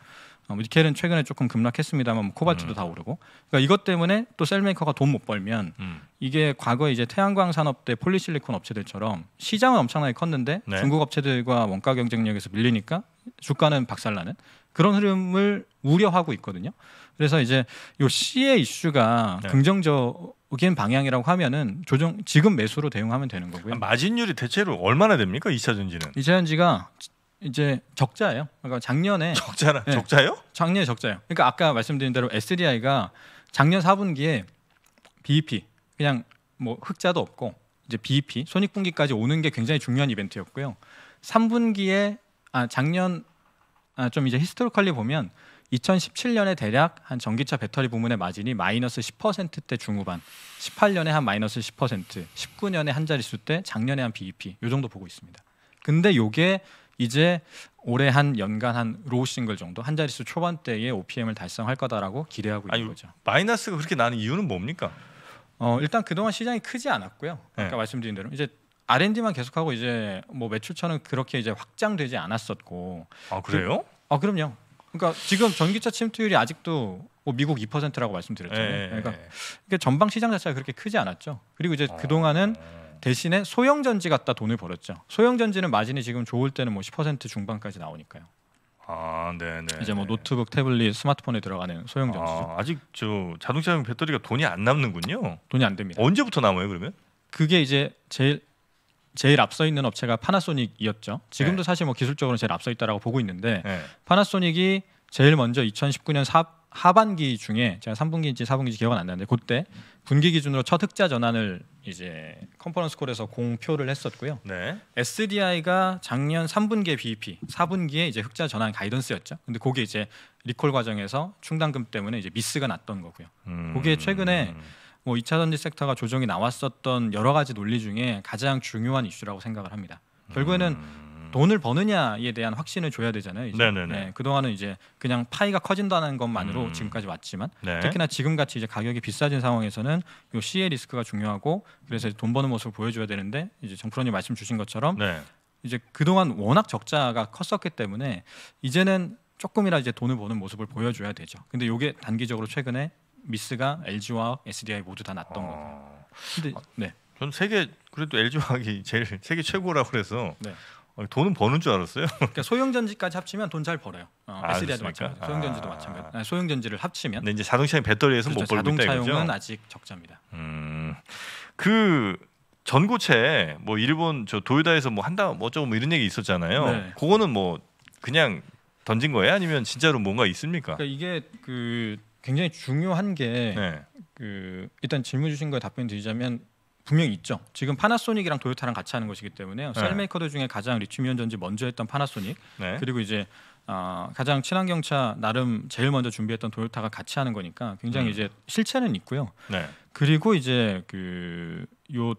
니켈은 어, 최근에 조금 급락했습니다만 뭐 코발트도 음. 다 오르고 그러니까 이것 때문에 또 셀메이커가 돈 못 벌면 음. 이게 과거 이제 태양광 산업 때 폴리실리콘 업체들처럼 시장은 엄청나게 컸는데 네. 중국 업체들과 원가 경쟁력에서 밀리니까 주가는 박살나는 그런 흐름을 우려하고 있거든요. 그래서 이제 요 C의 이슈가 네. 긍정적인 방향이라고 하면은 조정 지금 매수로 대응하면 되는 거고요. 아, 마진율이 대체로 얼마나 됩니까? 이차 전지는? 이차 전지가 이제 적자예요. 그러니까 작년에 적자라 네. 적자요? 작년에 적자예요. 그러니까 아까 말씀드린 대로 SDI가 작년 4분기에 BEP 그냥 뭐 흑자도 없고 이제 BEP 손익분기까지 오는 게 굉장히 중요한 이벤트였고요. 3분기에 아 작년 아좀 이제 히스토리컬리 보면 2017년에 대략 한 전기차 배터리 부문의 마진이 마이너스 10%대 중후반, 18년에 한 마이너스 10%, 19년에 한 자릿수 때 작년에 한 BEP 요 정도 보고 있습니다. 근데 요게 이제 올해 한 연간 한 로우 싱글 정도 한 자릿수 초반대의 OPM을 달성할 거다라고 기대하고 아니, 있는 거죠. 마이너스가 그렇게 나는 이유는 뭡니까? 어, 일단 그동안 시장이 크지 않았고요. 아까 네. 말씀드린 대로 이제 R&D만 계속하고 이제 뭐 매출처는 그렇게 이제 확장되지 않았었고. 아 그래요? 그, 아 그럼요. 그러니까 지금 전기차 침투율이 아직도 뭐 미국 2%라고 말씀드렸잖아요. 네. 그러니까, 그러니까 전방 시장 자체가 그렇게 크지 않았죠. 그리고 이제 그 동안은 아... 대신에 소형전지 갖다 돈을 벌었죠. 소형전지는 마진이 지금 좋을 때는 뭐 10% 중반까지 나오니까요. 아, 네, 네. 이제 뭐 네. 노트북, 태블릿, 스마트폰에 들어가는 소형전지죠. 아, 직저 자동차용 배터리가 돈이 안 남는군요. 돈이 안 됩니다. 언제부터 남아요, 그러면? 그게 이제 제일 제일 앞서 있는 업체가 파나소닉이었죠. 지금도 네. 사실 뭐 기술적으로 제일 앞서 있다라고 보고 있는데 네. 파나소닉이 제일 먼저 2019년 4 하반기 중에 제가 3분기인지 4분기인지 기억은 안 나는데 그때 분기 기준으로 첫 흑자 전환을 이제 컨퍼런스 콜에서 공표를 했었고요. 네. SDI가 작년 3분기에 BEP, 4분기에 이제 흑자 전환 가이던스였죠. 근데 그게 이제 리콜 과정에서 충당금 때문에 이제 미스가 났던 거고요. 음. 그게 최근에 뭐 2차 전지 섹터가 조정이 나왔었던 여러 가지 논리 중에 가장 중요한 이슈라고 생각을 합니다. 결국에는 음. 음. 돈을 버느냐에 대한 확신을 줘야 되잖아요. 이제. 네, 그동안은 이제 그냥 파이가 커진다는 것만으로 음. 지금까지 왔지만 네. 특히나 지금 같이 이제 가격이 비싸진 상황에서는 요 시의 리스크가 중요하고 그래서 돈 버는 모습을 보여줘야 되는데 이제 정프로님 말씀 주신 것처럼 네. 이제 그동안 워낙 적자가 컸었기 때문에 이제는 조금이라 이제 돈을 버는 모습을 보여줘야 되죠. 근데 요게 단기적으로 최근에 미스가 LG와 SDI 모두 다 났던 어... 거고. 근데 아, 네. 전 세계 그래도 LG 화학이 제일 세계 최고라고 그래서 네. 어, 돈은 버는 줄 알았어요. 그러니까 소형전지까지 합치면 돈 잘 벌어요. 어, 아, SDI도 마찬가지. 소형전지도 아. 마찬가지. 아니, 네, 소형전지를 합치면. 네, 데 이제 자동차용 배터리에서 그렇죠. 못 벌고 있다 이죠 자동차용은 아직 적자입니다. 음, 그 전고체 뭐 일본 저 도요다에서 뭐 한다 뭐 어쩌고 뭐 이런 얘기 있었잖아요. 네. 그거는 뭐 그냥 던진 거예요? 아니면 진짜로 뭔가 있습니까? 그러니까 이게 그 굉장히 중요한 게그 네. 그 일단 질문 주신 거에 답변 드리자면 분명히 있죠. 지금 파나소닉이랑 도요타랑 같이 하는 것이기 때문에 네. 셀 메이커들 중에 가장 리튬이온 전지 먼저 했던 파나소닉 네. 그리고 이제 어, 가장 친환경 차 나름 제일 먼저 준비했던 도요타가 같이 하는 거니까 굉장히 음. 이제 실체는 있고요. 네. 그리고 이제 그요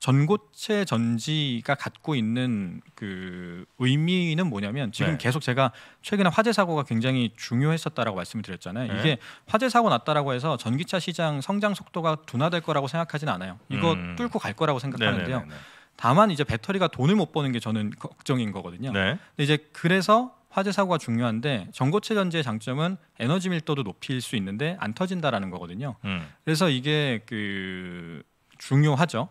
전고체 전지가 갖고 있는 그 의미는 뭐냐면 지금 네. 계속 제가 최근에 화재 사고가 굉장히 중요했었다라고 말씀을 드렸잖아요. 네. 이게 화재 사고 났다라고 해서 전기차 시장 성장 속도가 둔화될 거라고 생각하진 않아요. 이거 음. 뚫고 갈 거라고 생각하는데요. 네네네네. 다만 이제 배터리가 돈을 못 버는 게 저는 걱정인 거거든요. 네. 근데 이제 그래서 화재 사고가 중요한데 전고체 전지의 장점은 에너지 밀도도 높일 수 있는데 안 터진다라는 거거든요. 음. 그래서 이게 그 중요하죠.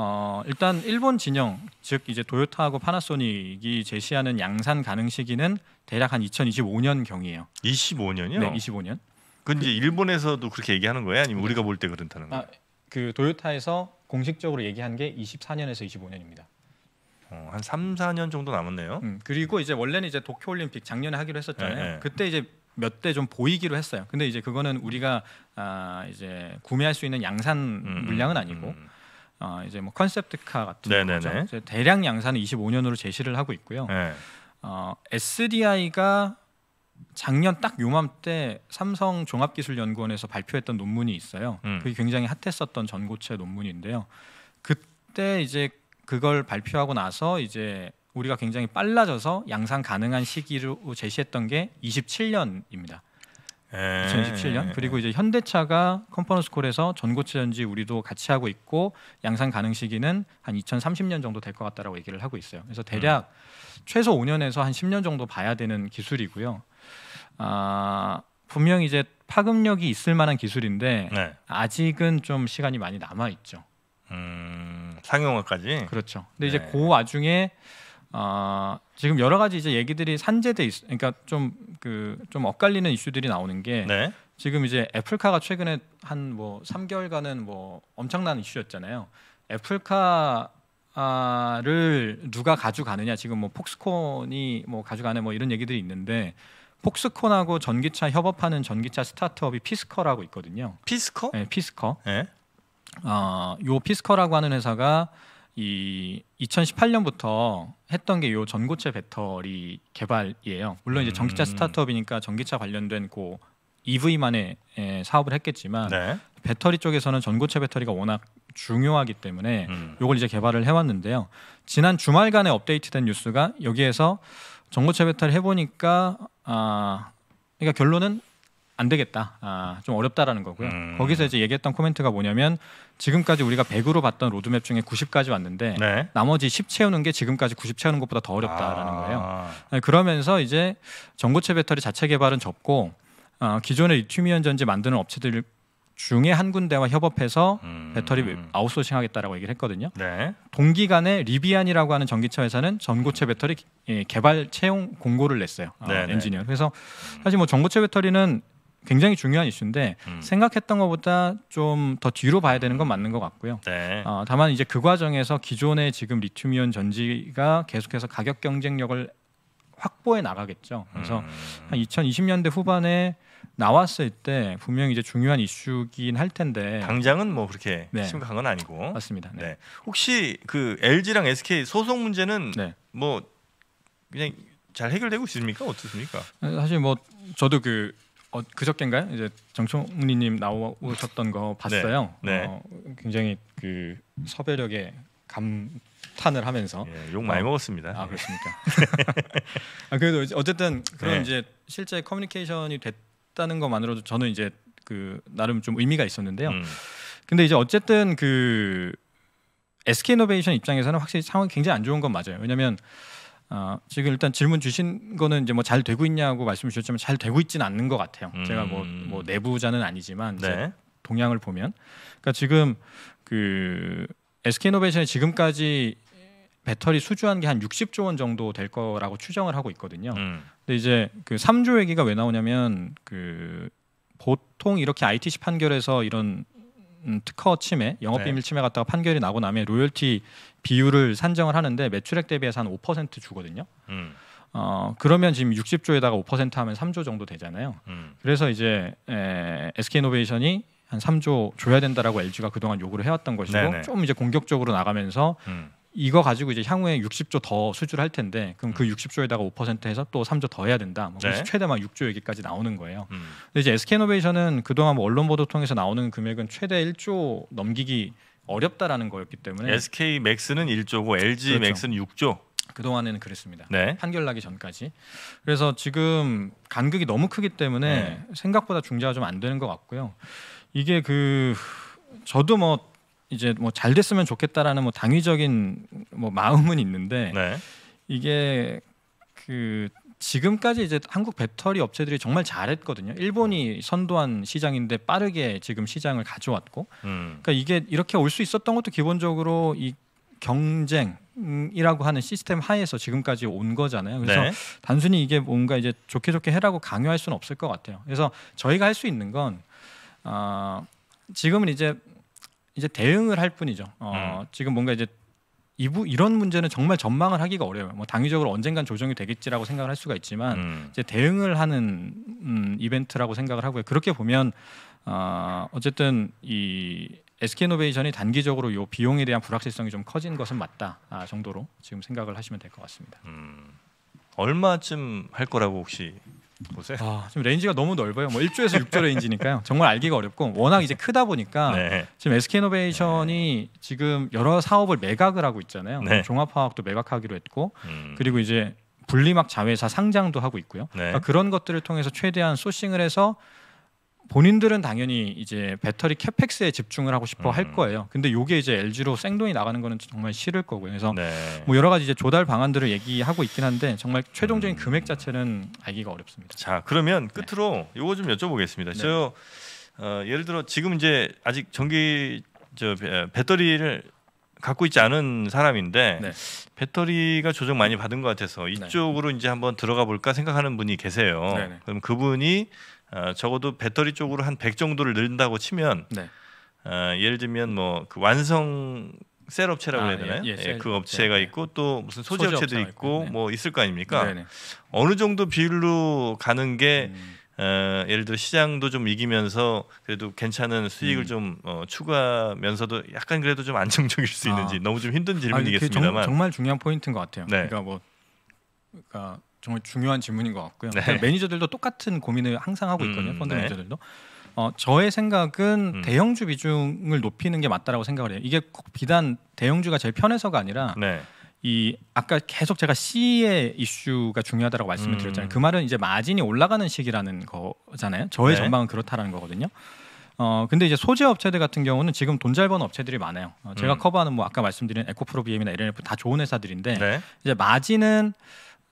어, 일단 일본 진영 즉 이제 도요타하고 파나소닉이 제시하는 양산 가능 시기는 대략 한 2025년 경이에요. 25년이요? 네, 25년. 근데 그, 일본에서도 그렇게 얘기하는 거예요? 아니면 우리가 볼 때 그렇다는 거예요? 아, 그 도요타에서 공식적으로 얘기한 게 24년에서 25년입니다. 어, 한 3, 4년 정도 남았네요. 음, 그리고 이제 원래는 이제 도쿄 올림픽 작년에 하기로 했었잖아요. 네, 네. 그때 이제 몇 대 좀 보이기로 했어요. 근데 이제 그거는 우리가 아, 이제 구매할 수 있는 양산 음, 음, 물량은 아니고 음. 어, 이제 뭐 컨셉트카 같은 네네네. 거죠. 이제 대량 양산은 25년으로 제시를 하고 있고요. 네. 어, SDI가 작년 딱 요맘때 삼성 종합기술연구원에서 발표했던 논문이 있어요. 음. 그게 굉장히 핫했었던 전고체 논문인데요. 그때 이제 그걸 발표하고 나서 이제 우리가 굉장히 빨라져서 양산 가능한 시기로 제시했던 게 27년입니다. 2017년 예. 그리고 이제 현대차가 컴퍼런스 콜에서 전고체 전지 우리도 같이 하고 있고 양산 가능 시기는 한 2030년 정도 될 것 같다라고 얘기를 하고 있어요. 그래서 음. 대략 음. 최소 5년에서 한 10년 정도 봐야 되는 기술이고요. 아 분명 이제 파급력이 있을 만한 기술인데 네. 아직은 좀 시간이 많이 남아 있죠. 음, 상용화까지. 그렇죠. 근데 네. 이제 그 와중에 아, 지금 여러 가지 이제 얘기들이 산재돼 있, 그러니까 좀 그좀 그, 엇갈리는 이슈들이 나오는 게 네. 지금 이제 애플카가 최근에 한뭐 3개월간은 뭐 엄청난 이슈였잖아요. 애플카를 누가 가져가느냐 지금 뭐 폭스콘이 뭐 가져가네 뭐 이런 얘기들이 있는데 폭스콘하고 전기차 협업하는 전기차 스타트업이 피스커라고 있거든요. 피스커? 네, 피스커. 네. 어, 요 피스커라고 하는 회사가 이 2018년부터 했던 게 요 전고체 배터리 개발이에요. 물론 이제 전기차 음. 스타트업이니까 전기차 관련된 고 EV만의 예, 사업을 했겠지만 네. 배터리 쪽에서는 전고체 배터리가 워낙 중요하기 때문에 음. 요걸 이제 개발을 해왔는데요. 지난 주말간에 업데이트된 뉴스가 여기에서 전고체 배터리 해보니까 아 그러니까 결론은 안 되겠다. 아, 좀 어렵다라는 거고요. 음. 거기서 이제 얘기했던 코멘트가 뭐냐면 지금까지 우리가 100으로 봤던 로드맵 중에 90까지 왔는데 네. 나머지 10 채우는 게 지금까지 90 채우는 것보다 더 어렵다라는 아. 거예요. 네, 그러면서 이제 전고체 배터리 자체 개발은 접고 어, 기존의 리튬이온 전지 만드는 업체들 중에 한 군데와 협업해서 음. 배터리 아웃소싱 하겠다라고 얘기를 했거든요. 네. 동기간에 리비안이라고 하는 전기차 회사는 전고체 배터리 예, 개발 채용 공고를 냈어요. 아, 네, 네. 엔지니어. 그래서 사실 뭐 전고체 배터리는 굉장히 중요한 이슈인데 음. 생각했던 것보다 좀 더 뒤로 봐야 되는 건 맞는 것 같고요. 네. 어, 다만 이제 그 과정에서 기존의 지금 리튬이온 전지가 계속해서 가격 경쟁력을 확보해 나가겠죠. 그래서 음. 한 2020년대 후반에 나왔을 때 분명 히 이제 중요한 이슈긴 할 텐데 당장은 뭐 그렇게 네. 심각한 건 아니고 맞습니다. 네. 네. 혹시 그 LG랑 SK 소송 문제는 네. 뭐 그냥 잘 해결되고 있습니까? 어떻습니까? 사실 뭐 저도 그 어, 그저께인가요? 이제 정총리님 나오셨던 거 네. 봤어요. 네. 네. 어, 굉장히 그 섭외력에 감탄을 하면서 예, 욕 많이 어, 먹었습니다. 아 예. 그렇습니까? 아, 그래도 어쨌든 그런 네. 이제 실제 커뮤니케이션이 됐다는 것만으로도 저는 이제 그 나름 좀 의미가 있었는데요. 음. 근데 이제 어쨌든 그 SK 이노베이션 입장에서는 확실히 상황이 굉장히 안 좋은 건 맞아요. 왜냐하면 어, 지금 일단 질문 주신 거는 이제 뭐 잘 되고 있냐고 말씀 주셨지만 잘 되고 있지는 않는 것 같아요. 음. 제가 뭐, 음. 뭐 내부자는 아니지만 네. 동향을 보면 그러니까 지금 그 SK노베이션이 지금까지 배터리 수주한 게 한 60조 원 정도 될 거라고 추정을 하고 있거든요. 음. 근데 이제 그 3조 얘기가 왜 나오냐면 그 보통 이렇게 ITC 판결에서 이런 음, 특허 침해, 영업 네. 비밀 침해 갖다가 판결이 나고 나면 로열티 비율을 산정을 하는데 매출액 대비해서 한 5% 주거든요. 음. 어 그러면 지금 60조에다가 5% 하면 3조 정도 되잖아요. 음. 그래서 이제 에, SK 이노베이션이 한 3조 줘야 된다라고 LG가 그동안 요구를 해왔던 것이고 네네. 네. 좀 이제 공격적으로 나가면서 음. 이거 가지고 이제 향후에 60조 더 수주를 할 텐데 그럼 그 60조에다가 5% 해서 또 3조 더 해야 된다. 뭐 네. 최대 막 6조 얘기까지 나오는 거예요. 음. 근데 이제 SK노베이션은 그동안 뭐 언론 보도 통해서 나오는 금액은 최대 1조 넘기기 어렵다라는 거였기 때문에 SK 맥스는 1조고 LG 그렇죠. 맥스는 6조. 그동안에는 그랬습니다. 네. 판결 나기 전까지. 그래서 지금 간극이 너무 크기 때문에 네. 생각보다 중재가 좀 안 되는 것 같고요. 이게 그 저도 뭐 이제 뭐 잘 됐으면 좋겠다라는 뭐 당위적인 뭐 마음은 있는데 네. 이게 그 지금까지 이제 한국 배터리 업체들이 정말 잘했거든요. 일본이 선도한 시장인데 빠르게 지금 시장을 가져왔고, 음. 그러니까 이게 이렇게 올 수 있었던 것도 기본적으로 이 경쟁이라고 하는 시스템 하에서 지금까지 온 거잖아요. 그래서 네. 단순히 이게 뭔가 이제 좋게 좋게 해라고 강요할 수는 없을 것 같아요. 그래서 저희가 할 수 있는 건 어, 지금은 이제 이제 대응을 할 뿐이죠. 어, 음. 지금 뭔가 이제 이부 이런 문제는 정말 전망을 하기가 어려워요. 뭐 당위적으로 언젠간 조정이 되겠지라고 생각을 할 수가 있지만 음. 이제 대응을 하는 음, 이벤트라고 생각을 하고요. 그렇게 보면 어, 어쨌든 이 SK노베이션이 단기적으로 요 비용에 대한 불확실성이 좀 커진 것은 맞다 아, 정도로 지금 생각을 하시면 될 것 같습니다. 음, 얼마쯤 할 거라고 혹시 보세요. 아, 지금 레인지가 너무 넓어요. 뭐 1조에서 6조 레인지니까요. 정말 알기가 어렵고 워낙 이제 크다 보니까 네. 지금 SK 이노베이션이 네. 지금 여러 사업을 매각을 하고 있잖아요. 네. 종합화학도 매각하기로 했고 음. 그리고 이제 분리막 자회사 상장도 하고 있고요. 네. 그러니까 그런 것들을 통해서 최대한 소싱을 해서 본인들은 당연히 이제 배터리 캐펙스에 집중을 하고 싶어 음. 할 거예요. 근데 요게 이제 LG로 생돈이 나가는 거는 정말 싫을 거고요. 그래서 네. 뭐 여러 가지 이제 조달 방안들을 얘기하고 있긴 한데 정말 최종적인 음. 금액 자체는 알기가 어렵습니다. 자, 그러면 네. 끝으로 네. 요거 좀 여쭤보겠습니다. 네. 저 어, 예를 들어 지금 이제 아직 전기 저 배터리를 갖고 있지 않은 사람인데 네. 배터리가 조정 많이 받은 것 같아서 네. 이쪽으로 네. 이제 한번 들어가 볼까 생각하는 분이 계세요. 네, 네. 그럼 그분이 어, 적어도 배터리 쪽으로 한 100 정도를 늘린다고 치면 네. 어, 예를 들면 뭐그 완성 셀 업체라고 아, 해야 되나요? 예, 예, 예 셀, 그 업체가 네, 네, 있고 또 무슨 소재, 소재 업체도 있고 네. 뭐 있을 거 아닙니까? 네네. 네. 어느 정도 비율로 가는 게 음. 어, 예를 들어 시장도 좀 이기면서 그래도 괜찮은 수익을 음. 좀 어, 추가면서도 하 약간 그래도 좀 안정적일 수 있는지 아. 너무 좀 힘든 질문이겠습니다만 아, 정, 말 중요한 포인트인 것 같아요. 네. 그러니까 뭐 그러니까 정말 중요한 질문인 것 같고요. 네. 매니저들도 똑같은 고민을 항상 하고 음, 있거든요. 음, 펀드 네. 매니저들도. 어, 저의 생각은 음. 대형주 비중을 높이는 게 맞다라고 생각을 해요. 이게 비단 대형주가 제일 편해서가 아니라 네. 이 아까 계속 제가 C의 이슈가 중요하다라고 말씀을 음. 드렸잖아요. 그 말은 이제 마진이 올라가는 시기라는 거잖아요. 저의 네. 전망은 그렇다라는 거거든요. 어 근데 이제 소재 업체들 같은 경우는 지금 돈 잘 버는 업체들이 많아요. 어, 제가 음. 커버하는 뭐 아까 말씀드린 에코프로 BM이나 LNF 다 좋은 회사들인데 네. 이제 마진은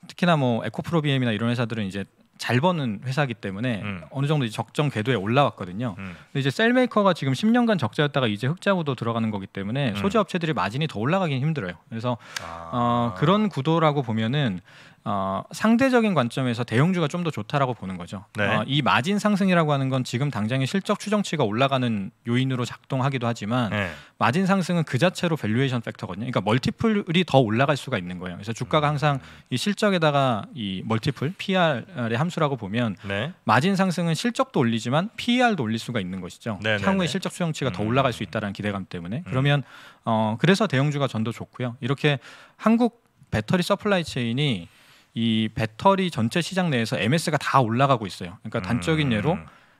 특히나 뭐 에코프로비엠이나 이런 회사들은 이제 잘 버는 회사기 때문에 음. 어느 정도 적정 궤도에 올라왔거든요. 음. 근데 이제 셀메이커가 지금 10년간 적자였다가 이제 흑자구도 들어가는 거기 때문에 음. 소재 업체들이 마진이 더 올라가긴 힘들어요. 그래서 아. 어, 그런 구도라고 보면은 어, 상대적인 관점에서 대형주가 좀 더 좋다라고 보는 거죠. 네. 어, 이 마진 상승이라고 하는 건 지금 당장의 실적 추정치가 올라가는 요인으로 작동하기도 하지만 네. 마진 상승은 그 자체로 밸류에이션 팩터거든요. 그러니까 멀티플이 더 올라갈 수가 있는 거예요. 그래서 주가가 음. 항상 이 실적에다가 이 멀티플 PR의 함수라고 보면 네. 마진 상승은 실적도 올리지만 p r 도 올릴 수가 있는 것이죠. 네, 네, 향후에 네. 실적 추정치가 더 음. 올라갈 수 있다라는 기대감 때문에 음. 그러면 어, 그래서 대형주가 전도 좋고요. 이렇게 한국 배터리 서플라이 체인이 이 배터리 전체 시장 내에서 MS가 다 올라가고 있어요. 그러니까 단적인 음. 예로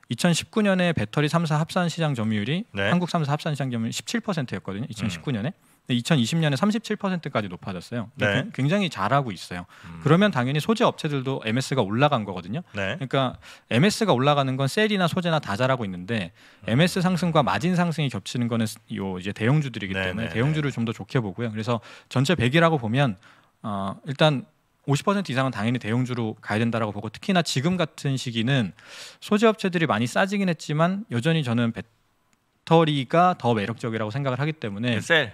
2019년에 배터리 3사 합산 시장 점유율이 네. 한국 3사 합산 시장 점유율 17%였거든요. 2019년에. 근 2020년에 37%까지 높아졌어요. 네. 굉장히 잘하고 있어요. 음. 그러면 당연히 소재 업체들도 MS가 올라간 거거든요. 네. 그러니까 MS가 올라가는 건 셀이나 소재나 다 잘하고 있는데 MS 음. 상승과 마진 상승이 겹치는 거는 요 이제 대형주들이기 네, 때문에 네, 네. 대형주를 좀 더 좋게 보고요. 그래서 전체 100이라고 보면 어, 일단 50% 이상은 당연히 대형주로 가야 된다라고 보고 특히나 지금 같은 시기는 소재 업체들이 많이 싸지긴 했지만 여전히 저는 배터리가 더 매력적이라고 생각을 하기 때문에 그 셀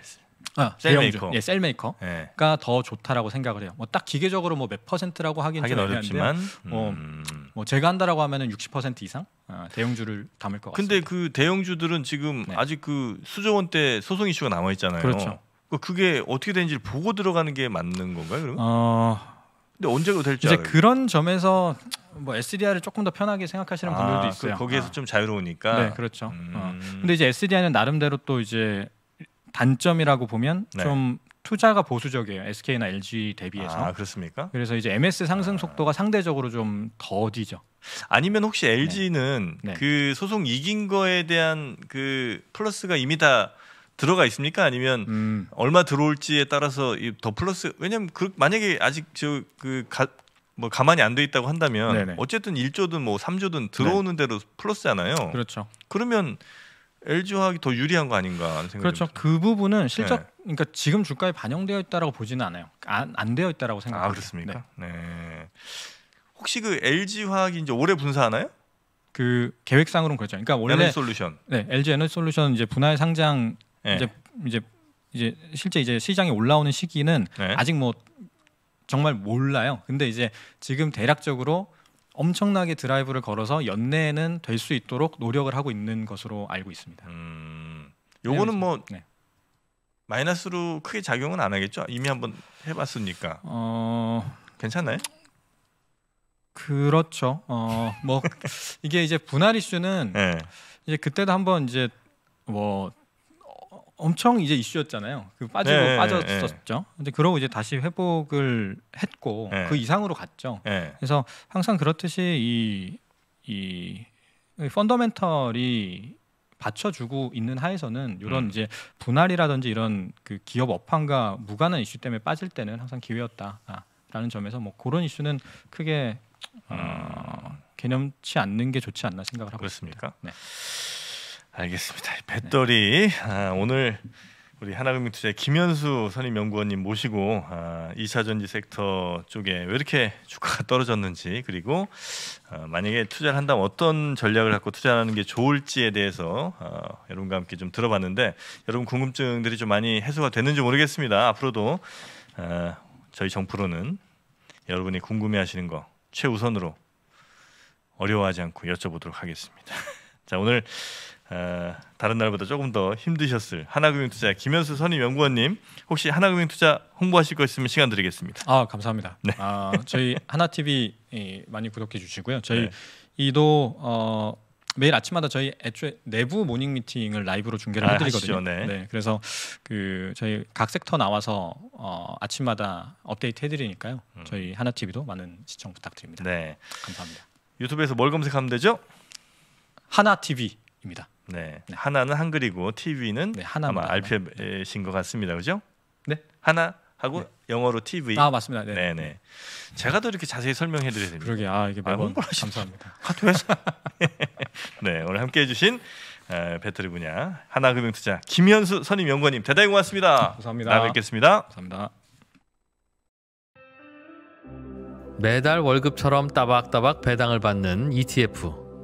아, 셀메이커, 예, 셀메이커가 예. 더 좋다라고 생각을 해요. 뭐 딱 기계적으로 뭐 몇 퍼센트라고 하긴, 하 어렵지만, 뭐, 음. 어, 뭐 제가 한다라고 하면은 60% 이상 아, 대형주를 담을 것 같습니다. 근데 그 대형주들은 지금 네. 아직 그 수조원 때 소송 이슈가 남아 있잖아요. 그렇죠. 그 그게 어떻게 되는지를 보고 들어가는 게 맞는 건가요? 그러면? 어, 근데 언제로 될지 이제 알아요. 그런 점에서 뭐 SDR을 조금 더 편하게 생각하시는 아, 분들도 그 있고요. 거기에서 아. 좀 자유로우니까. 네, 그렇죠. 음. 어. 근데 이제 SDR는 나름대로 또 이제 단점이라고 보면 네. 좀 투자가 보수적이에요. SK나 LG 대비해서. 아, 그렇습니까? 그래서 이제 MS 상승 아. 속도가 아. 상대적으로 좀 더디죠. 아니면 혹시 LG는 네. 네. 그 소송 이긴 거에 대한 그 플러스가 이미 다 들어가 있습니까? 아니면 음. 얼마 들어올지에 따라서 더 플러스 왜냐면 그 만약에 아직 저그 뭐 가만히 안 돼 있다고 한다면 네네. 어쨌든 1조든 뭐 3조든 들어오는 네. 대로 플러스잖아요. 그렇죠. 그러면 LG화학이 더 유리한 거 아닌가 하는 생각이 그렇죠. 됩니다. 그 부분은 실적 네. 그러니까 지금 주가에 반영되어 있다라고 보지는 않아요. 안, 안 되어 있다라고 아, 생각합니다. 아 그렇습니까? 네. 네. 혹시 그 LG화학이 이제 올해 분사하나요? 그 계획상으로는 그렇죠. 그러니까 원래 에너지 솔루션. 네, LG 에너지 솔루션 이제 분할 상장 네. 이제 이제 이제 실제 이제 시장에 올라오는 시기는 네. 아직 뭐 정말 몰라요. 근데 이제 지금 대략적으로 엄청나게 드라이브를 걸어서 연내에는 될 수 있도록 노력을 하고 있는 것으로 알고 있습니다. 음, 요거는 뭐 네. 마이너스로 크게 작용은 안 하겠죠? 이미 한번 해봤으니까. 어, 괜찮나요? 그렇죠. 어, 뭐 이게 이제 분할 이슈는 네. 이제 그때도 한번 이제 뭐 엄청 이제 이슈였잖아요. 그 빠지고 네, 네, 빠졌었죠. 네. 근데 그러고 이제 다시 회복을 했고 네. 그 이상으로 갔죠. 네. 그래서 항상 그렇듯이 이, 이 펀더멘털이 받쳐주고 있는 하에서는 이런 음. 이제 분할이라든지 이런 그 기업 업황과 무관한 이슈 때문에 빠질 때는 항상 기회였다라는 점에서 뭐 그런 이슈는 크게 어, 음. 개념치 않는 게 좋지 않나 생각을 하고 그습니까 있습니다. 네. 알겠습니다. 네. 배터리 아, 오늘 우리 하나금융투자의 김현수 선임 연구원님 모시고 아, 2차 전지 섹터 쪽에 왜 이렇게 주가가 떨어졌는지 그리고 아, 만약에 투자를 한다면 어떤 전략을 갖고 투자하는 게 좋을지에 대해서 아, 여러분과 함께 좀 들어봤는데 여러분 궁금증들이 좀 많이 해소가 됐는지 모르겠습니다. 앞으로도 아, 저희 정프로는 여러분이 궁금해하시는 거 최우선으로 어려워하지 않고 여쭤보도록 하겠습니다. 자 오늘 다른 날보다 조금 더 힘드셨을 하나금융투자 김현수 선임 연구원님 혹시 하나금융투자 홍보하실 거 있으면 시간 드리겠습니다. 아 감사합니다. 네. 아, 저희 하나 TV 많이 구독해 주시고요. 저희 네. 이도 어, 매일 아침마다 저희 애초에 내부 모닝 미팅을 라이브로 중계를 아, 해드리거든요. 하 네. 네. 그래서 그 저희 각 섹터 나와서 어, 아침마다 업데이트 해드리니까요. 음. 저희 하나 TV도 많은 시청 부탁드립니다. 네, 감사합니다. 유튜브에서 뭘 검색하면 되죠? 하나 TV입니다. 네. 네. 하나는 한글이고 TV는 네, 아마 알파벳인 것 같습니다. 그죠? 네. 하나 하고 네. 영어로 TV. 아 맞습니다. 네, 네. 네. 제가 더 이렇게 자세히 설명해 드려야 됩니다. 그러게 아 이게 매번 아, 감사합니다. 카톡에서 네 오늘 함께해 주신 아, 배터리 분야 하나금융투자 김현수 선임 연구원님 대단히 고맙습니다. 감사합니다. 나 뵙겠습니다. 감사합니다. 매달 월급처럼 따박따박 배당을 받는 ETF.